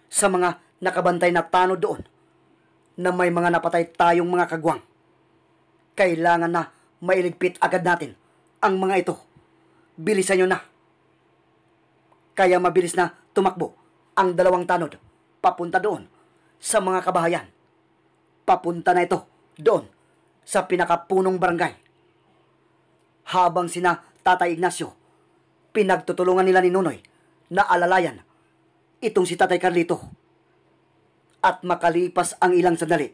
[SPEAKER 1] sa mga nakabantay na tanod doon na may mga napatay tayong mga kagwang. Kailangan na mailigpit agad natin ang mga ito. Bilisan nyo na. Kaya mabilis na tumakbo ang dalawang tanod papunta doon sa mga kabahayan. Papunta na ito doon sa pinakapunong barangay. Habang sina Tatay Ignacio, pinagtutulungan nila ni Nunoy na alalayan itong si Tatay Carlito at makalipas ang ilang sandali.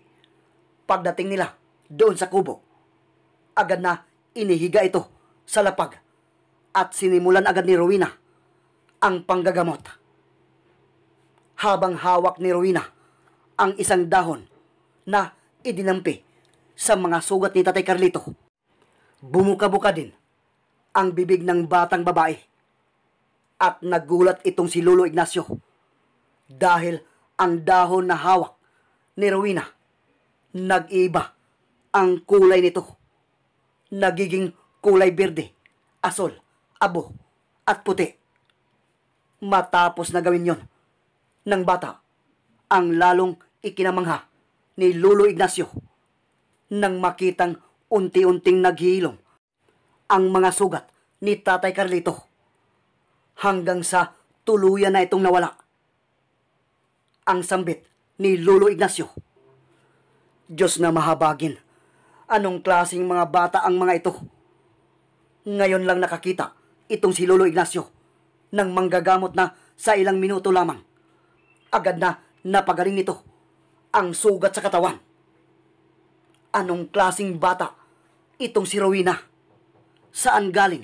[SPEAKER 1] Pagdating nila doon sa kubo, agad na inihiga ito sa lapag at sinimulan agad ni Rowena ang panggagamot. Habang hawak ni Rowena ang isang dahon na idinampi sa mga sugat ni Tatay Carlito, bumuka-buka din ang bibig ng batang babae at nagulat itong si Lolo Ignacio dahil ang dahon na hawak ni Rowena. Nag-iba ang kulay nito. Nagiging kulay berde, asol, abo, at puti. Matapos na gawin yon ng bata, ang lalong ikinamangha ni Lolo Ignacio nang makitang unti-unting naghihilom ang mga sugat ni Tatay Carlito hanggang sa tuluyan na itong nawala ang sambit ni Lolo Ignacio. Diyos na mahabagin, anong klasing mga bata ang mga ito? Ngayon lang nakakita itong si Lolo Ignacio nang manggagamot na sa ilang minuto lamang. Agad na napagaling nito ang sugat sa katawan. Anong klasing bata itong si Rowena? Saan galing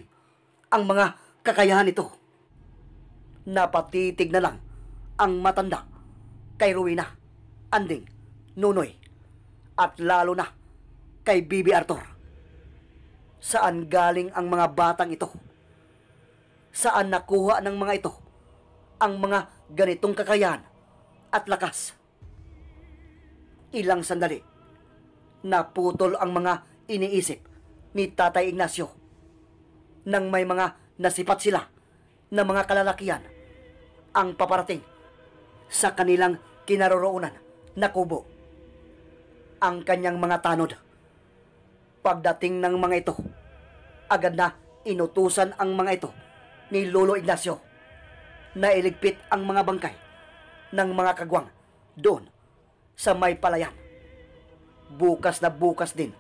[SPEAKER 1] ang mga kakayahan ito? Napatitig na lang ang matanda kay Rowena, Anding, Nunoy, at lalo na kay Bibi Arthur. Saan galing ang mga batang ito? Saan nakuha ng mga ito ang mga ganitong kakayahan at lakas? Ilang sandali, naputol ang mga iniisip ni Tatay Ignacio nang may mga nasipat sila na mga kalalakian ang paparating sa kanilang kinaroroonan na kubo ang kanyang mga tanod. Pagdating ng mga ito, agad na inutusan ang mga ito ni Lolo Ignacio na iligpit ang mga bangkay ng mga kagwang doon sa may palayan. Bukas na bukas din,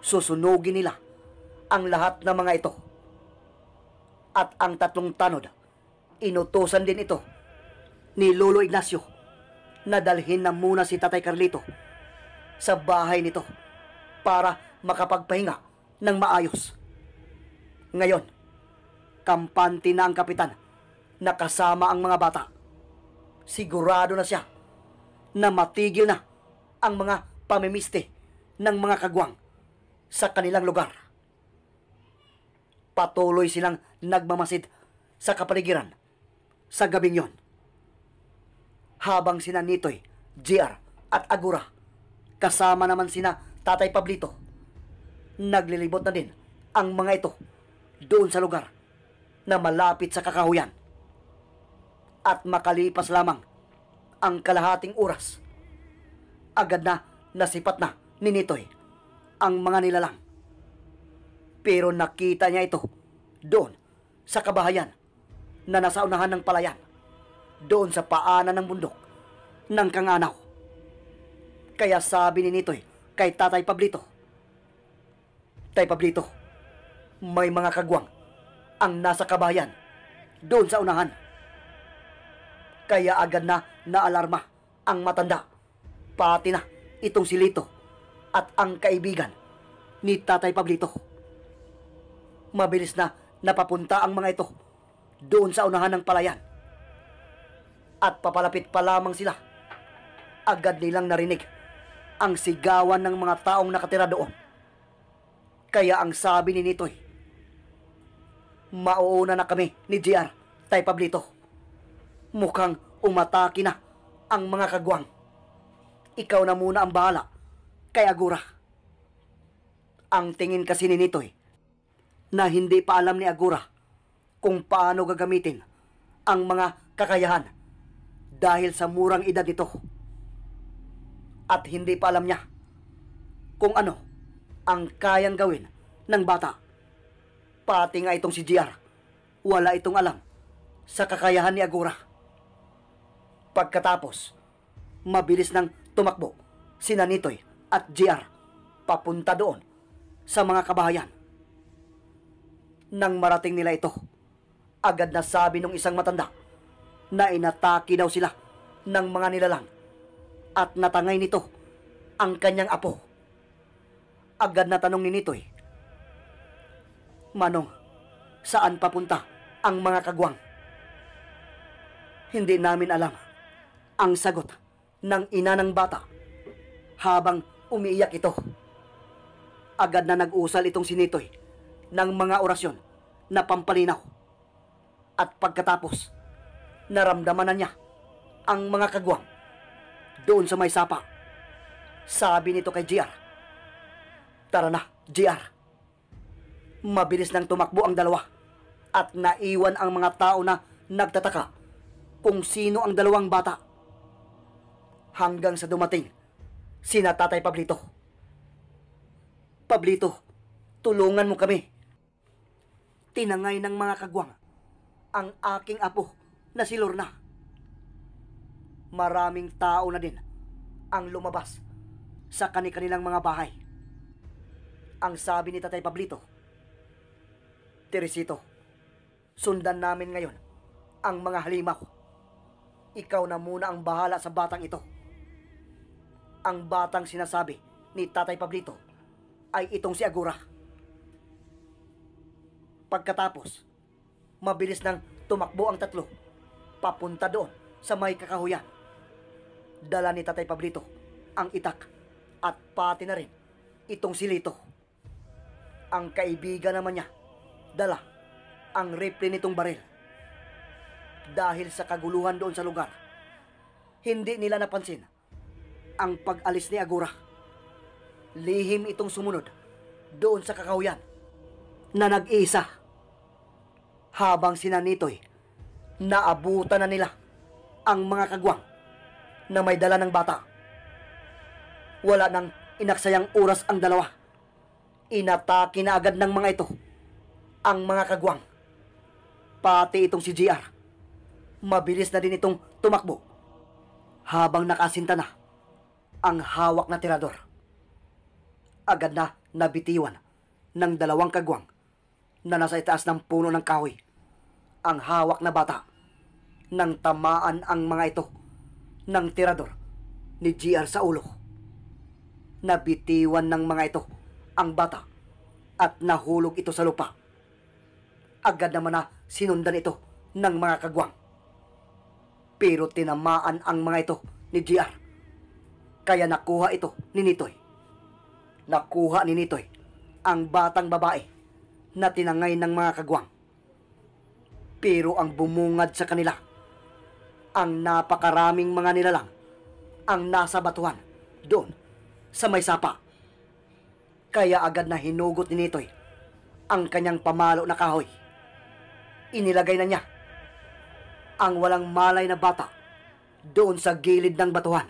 [SPEAKER 1] susunugin nila ang lahat ng mga ito. At ang tatlong tanod, inutusan din ito ni Lolo Ignacio na dalhin na muna si Tatay Carlito sa bahay nito para makapagpahinga ng maayos. Ngayon, kampante na ang kapitan na kasama ang mga bata. Sigurado na siya na matigil na ang mga pamimiste ng mga kagwang sa kanilang lugar. Patuloy silang nagmamasid sa kapaligiran sa gabing yon habang sina Nitoy, JR at Agura. Kasama naman sina Tatay Pablito. Naglilibot na din ang mga ito doon sa lugar na malapit sa kakahuyan. At makalipas lamang ang kalahating oras, agad na nasipat na ni Nitoy ang mga nilalang. Pero nakita niya ito doon sa kabahayan na nasa unahan ng palayan doon sa paanan ng bundok ng kanganaw. Kaya sabi ni Nitoy kay Tatay Pablito, Tay Pablito, may mga kagwang ang nasa kabayan doon sa unahan. Kaya agad na naalarma ang matanda, pati na itong si Lito at ang kaibigan ni Tatay Pablito. Mabilis na napapunta ang mga ito doon sa unahan ng palayan at papalapit pa lamang sila. Agad nilang narinig ang sigawan ng mga taong nakatira doon. Kaya ang sabi ni Nitoy, Mauuna na kami ni JR, Tay Pablito. Mukhang umataki na ang mga kagwang. Ikaw na muna ang bahala, kay Agura. Ang tingin kasi ni Nitoy, na hindi pa alam ni Agura kung paano gagamitin ang mga kakayahan dahil sa murang edad nito. At hindi pa alam niya kung ano ang kayang gawin ng bata. Pati nga itong si GR, wala itong alam sa kakayahan ni Agura. Pagkatapos, mabilis nang tumakbo si Nanitoy at GR papunta doon sa mga kabahayan. Nang marating nila ito, agad na sabi ng isang matanda na inatake daw sila ng mga nilalang at natangay nito ang kanyang apo. Agad na tanong ni Nitoy, Manong, saan papunta ang mga kagwang? Hindi namin alam ang sagot ng ina ng bata habang umiiyak ito. Agad na nag-usal itong sinitoy ng mga orasyon na pampalinaw. At pagkatapos, naramdaman na niya ang mga kagwang doon sa may sapa. Sabi nito kay JR, Tara na, JR. Mabilis nang tumakbo ang dalawa at naiwan ang mga tao na nagtataka kung sino ang dalawang bata. Hanggang sa dumating, sina Tatay Pablito. Pablito, tulungan mo kami. Tinangay ng mga kagwang ang aking apo na si Lorna. Maraming tao na din ang lumabas sa kani-kanilang mga bahay. Ang sabi ni Tatay Pablito, Teresito, sundan namin ngayon ang mga halimaw. Ikaw na muna ang bahala sa batang ito. Ang batang sinasabi ni Tatay Pablito ay itong si Agura. Pagkatapos, mabilis nang tumakbo ang tatlo papunta doon sa may kakahuyan. Dala ni Tatay Pablito ang itak at pati na rin itong silito. Ang kaibigan naman niya dala ang rifle nitong baril. Dahil sa kaguluhan doon sa lugar, hindi nila napansin ang pag-alis ni Agura. Lihim itong sumunod doon sa kakahuyan na nag iisa habang sinanitoy naabutan na nila ang mga kagwang na may dala ng bata. Wala nang inaksayang oras ang dalawa. Inatake na agad ng mga ito ang mga kagwang. Pati itong si JR. Mabilis na din itong tumakbo habang nakasinta na ang hawak na tirador. Agad na nabitiwan ng dalawang kagwang na nasa itaas ng puno ng kahoy ang hawak na bata nang tamaan ang mga ito ng tirador ni GR sa ulo. Nabitiwan ng mga ito ang bata at nahulog ito sa lupa. Agad naman na sinundan ito ng mga kagwang. Pero tinamaan ang mga ito ni GR. Kaya nakuha ito ni Nitoy. Nakuha ni Nitoy ang batang babae na tinangay ng mga kagwang pero ang bumungad sa kanila, ang napakaraming mga nilalang ang nasa batuhan doon sa may sapa. Kaya agad na hinugot ni Nitoy ang kanyang pamalo na kahoy. Inilagay na niya ang walang malay na bata doon sa gilid ng batuhan.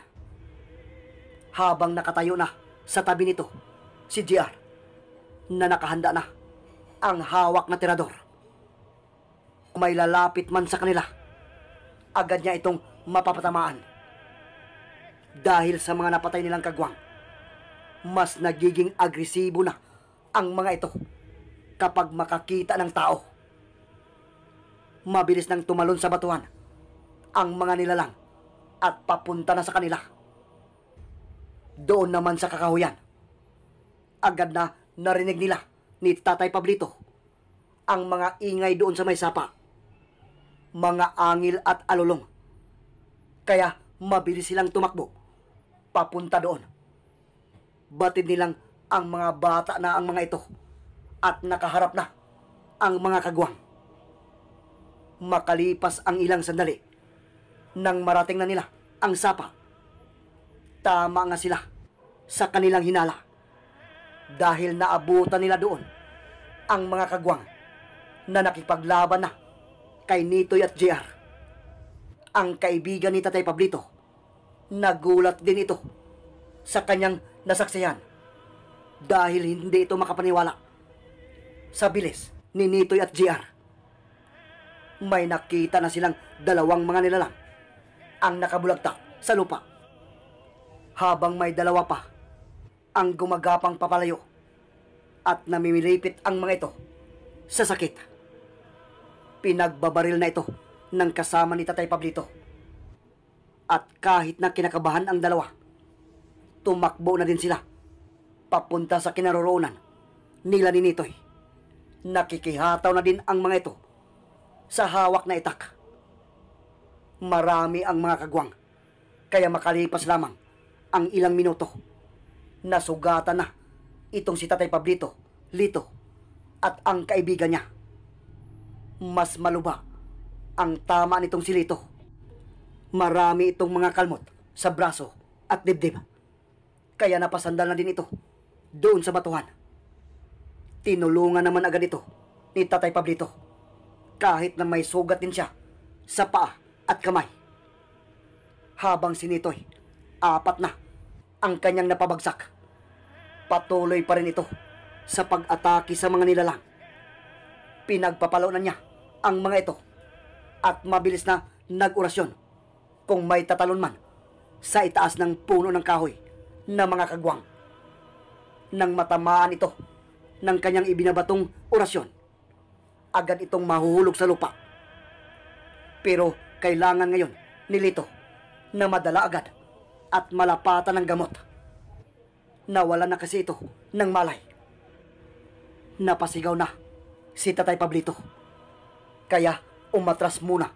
[SPEAKER 1] Habang nakatayo na sa tabi nito si JR na nakahanda na ang hawak na tirador may lalapit man sa kanila, agad niya itong mapapatamaan. Dahil sa mga napatay nilang kagwang, mas nagiging agresibo na ang mga ito kapag makakita ng tao. Mabilis nang tumalon sa batuan ang mga nilalang at papunta na sa kanila. Doon naman sa kakahuyan, agad na narinig nila ni Tatay Pablito ang mga ingay doon sa may sapa mga angil at alulong. Kaya mabilis silang tumakbo, papunta doon. Batid nilang ang mga bata na ang mga ito at nakaharap na ang mga kagwang. Makalipas ang ilang sandali, nang marating na nila ang sapa, tama nga sila sa kanilang hinala dahil naabutan nila doon ang mga kagwang na nakipaglaban na kay Nitoy at JR. Ang kaibigan ni Tatay Pablito, nagulat din ito sa kanyang nasaksiyan dahil hindi ito makapaniwala. Sa bilis ni Nitoy at JR, may nakita na silang dalawang mga nilalang ang nakabulagtak sa lupa. Habang may dalawa pa ang gumagapang papalayo at namimilipit ang mga ito sa sakit. Pinagbabaril na ito ng kasama ni Tatay Pablito. At kahit na kinakabahan ang dalawa, tumakbo na din sila papunta sa kinaroroonan nila ni Nitoy. Nakikihataw na din ang mga ito sa hawak na itak. Marami ang mga kagwang, kaya makalipas lamang ang ilang minuto. Nasugatan na itong si Tatay Pablito, Lito, at ang kaibigan niya mas malubak ang tama nitong silito. Marami itong mga kalmot sa braso at dibdib. Kaya napasandal na din ito doon sa batuhan. Tinulungan naman agad ito ni Tatay Pablito kahit na may sugat din siya sa paa at kamay. Habang sinitoy, apat na ang kanyang napabagsak. Patuloy pa rin ito sa pag-atake sa mga nilalang. Pinagpapalaunan niya ang mga ito at mabilis na nagorasyon kung may tatalon man sa itaas ng puno ng kahoy na mga kagwang. Nang matamaan ito ng kanyang ibinabatong orasyon, agad itong mahuhulog sa lupa. Pero kailangan ngayon nilito na madala agad at malapatan ng gamot. Nawala na kasi ito ng malay. Napasigaw na si Tatay Pablito. Kaya umatras muna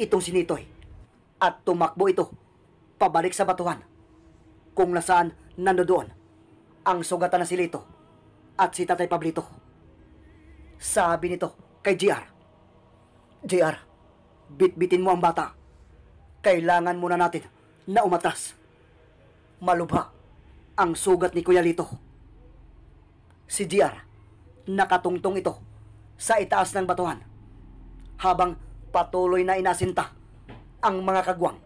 [SPEAKER 1] itong sinitoy at tumakbo ito pabalik sa batuhan kung nasaan nandoon ang sugatan na si Lito at si Tatay Pablito. Sabi nito kay JR, JR, bitbitin mo ang bata. Kailangan muna natin na umatras. Malubha ang sugat ni Kuya Lito. Si JR, nakatungtong ito sa itaas ng batuhan habang patuloy na inasinta ang mga kagwang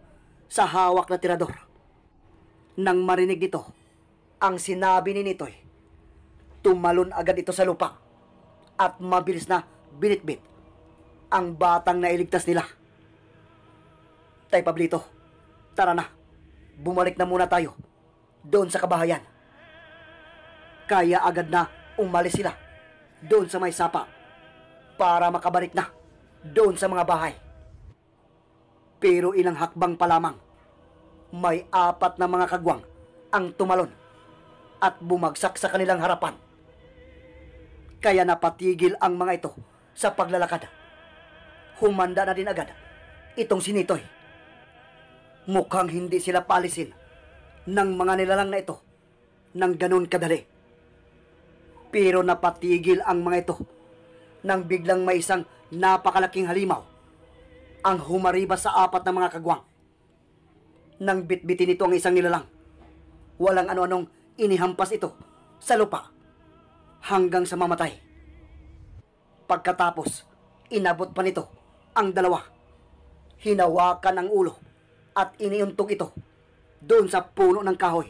[SPEAKER 1] sa hawak na tirador. Nang marinig nito ang sinabi ni Nitoy, tumalon agad ito sa lupa at mabilis na binitbit ang batang nailigtas nila. Tay Pablito, tara na, bumalik na muna tayo doon sa kabahayan. Kaya agad na umalis sila doon sa may sapa para makabalik na doon sa mga bahay. Pero ilang hakbang pa lamang, may apat na mga kagwang ang tumalon at bumagsak sa kanilang harapan. Kaya napatigil ang mga ito sa paglalakad. Humanda na din agad itong sinitoy. Mukhang hindi sila palisin ng mga nilalang na ito ng ganun kadali. Pero napatigil ang mga ito nang biglang may isang napakalaking halimaw ang humariba sa apat na mga kagwang. Nang bitbitin ito ang isang nilalang, walang ano-anong inihampas ito sa lupa hanggang sa mamatay. Pagkatapos, inabot pa nito ang dalawa. Hinawakan ang ulo at iniuntog ito doon sa puno ng kahoy.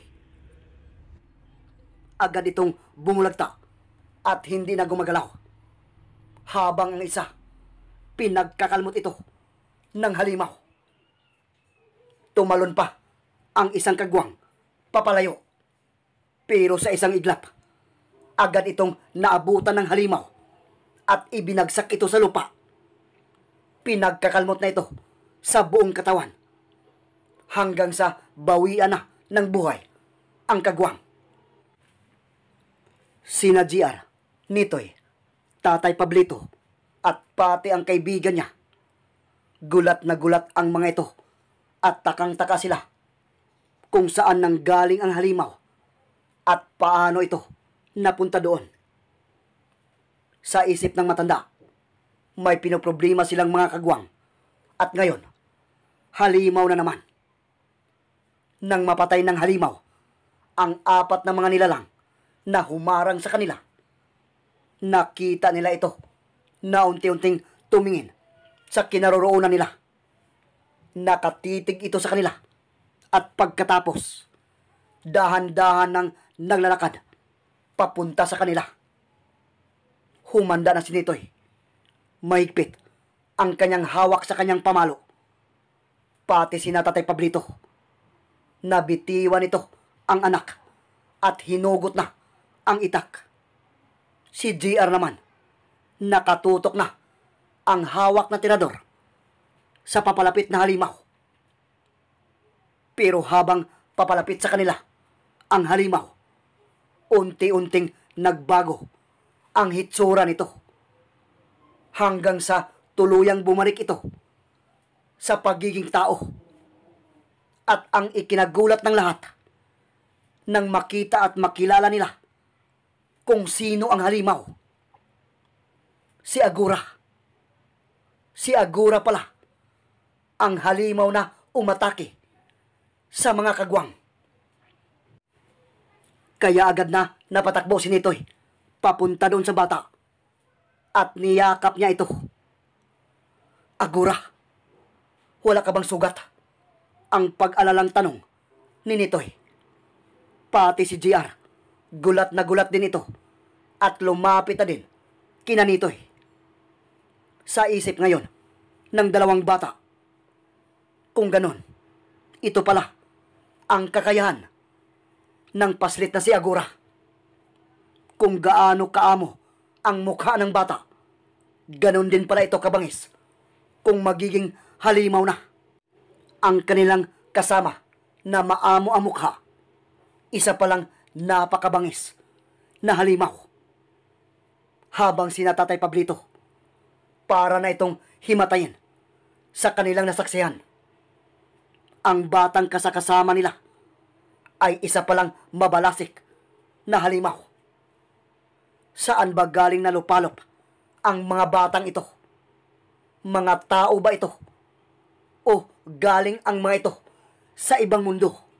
[SPEAKER 1] Agad itong bumulagta at hindi na gumagalaw habang ang isa pinagkakalmot ito ng halimaw. Tumalon pa ang isang kagwang papalayo. Pero sa isang iglap, agad itong naabutan ng halimaw at ibinagsak ito sa lupa. Pinagkakalmot na ito sa buong katawan hanggang sa bawian na ng buhay ang kagwang. Sina GR, nito'y Tatay Pablito at pati ang kaibigan niya. Gulat na gulat ang mga ito at takang-taka sila kung saan nang galing ang halimaw at paano ito napunta doon. Sa isip ng matanda, may pinoproblema silang mga kagwang at ngayon, halimaw na naman. Nang mapatay ng halimaw, ang apat na mga nilalang na humarang sa kanila nakita nila ito na unti-unting tumingin sa kinaroroonan nila. Nakatitig ito sa kanila at pagkatapos, dahan-dahan nang naglalakad papunta sa kanila. Humanda na si Nitoy. Mahigpit ang kanyang hawak sa kanyang pamalo. Pati si Natatay Pablito. Nabitiwan ito ang anak at hinugot na ang itak. Si JR naman, nakatutok na ang hawak na tirador sa papalapit na halimaw. Pero habang papalapit sa kanila ang halimaw, unti-unting nagbago ang hitsura nito hanggang sa tuluyang bumalik ito sa pagiging tao. At ang ikinagulat ng lahat nang makita at makilala nila kung sino ang halimaw. Si Agura. Si Agura pala ang halimaw na umatake sa mga kagwang. Kaya agad na napatakbo si Nitoy papunta doon sa bata at niyakap niya ito. Agura, wala ka bang sugat? Ang pag-alalang tanong ni Nitoy. Pati si GR Gulat na gulat din ito at lumapit na din kina nito'y. Eh. Sa isip ngayon ng dalawang bata. Kung ganon, ito pala ang kakayahan ng paslit na si Agura. Kung gaano kaamo ang mukha ng bata, ganon din pala ito kabangis kung magiging halimaw na ang kanilang kasama na maamo ang mukha. Isa palang napakabangis na halimaw. Habang sinatatay Pablito para na itong himatayin sa kanilang nasaksihan. Ang batang kasakasama nila ay isa palang mabalasik na halimaw. Saan ba galing na lupalop ang mga batang ito? Mga tao ba ito? O galing ang mga ito sa ibang mundo?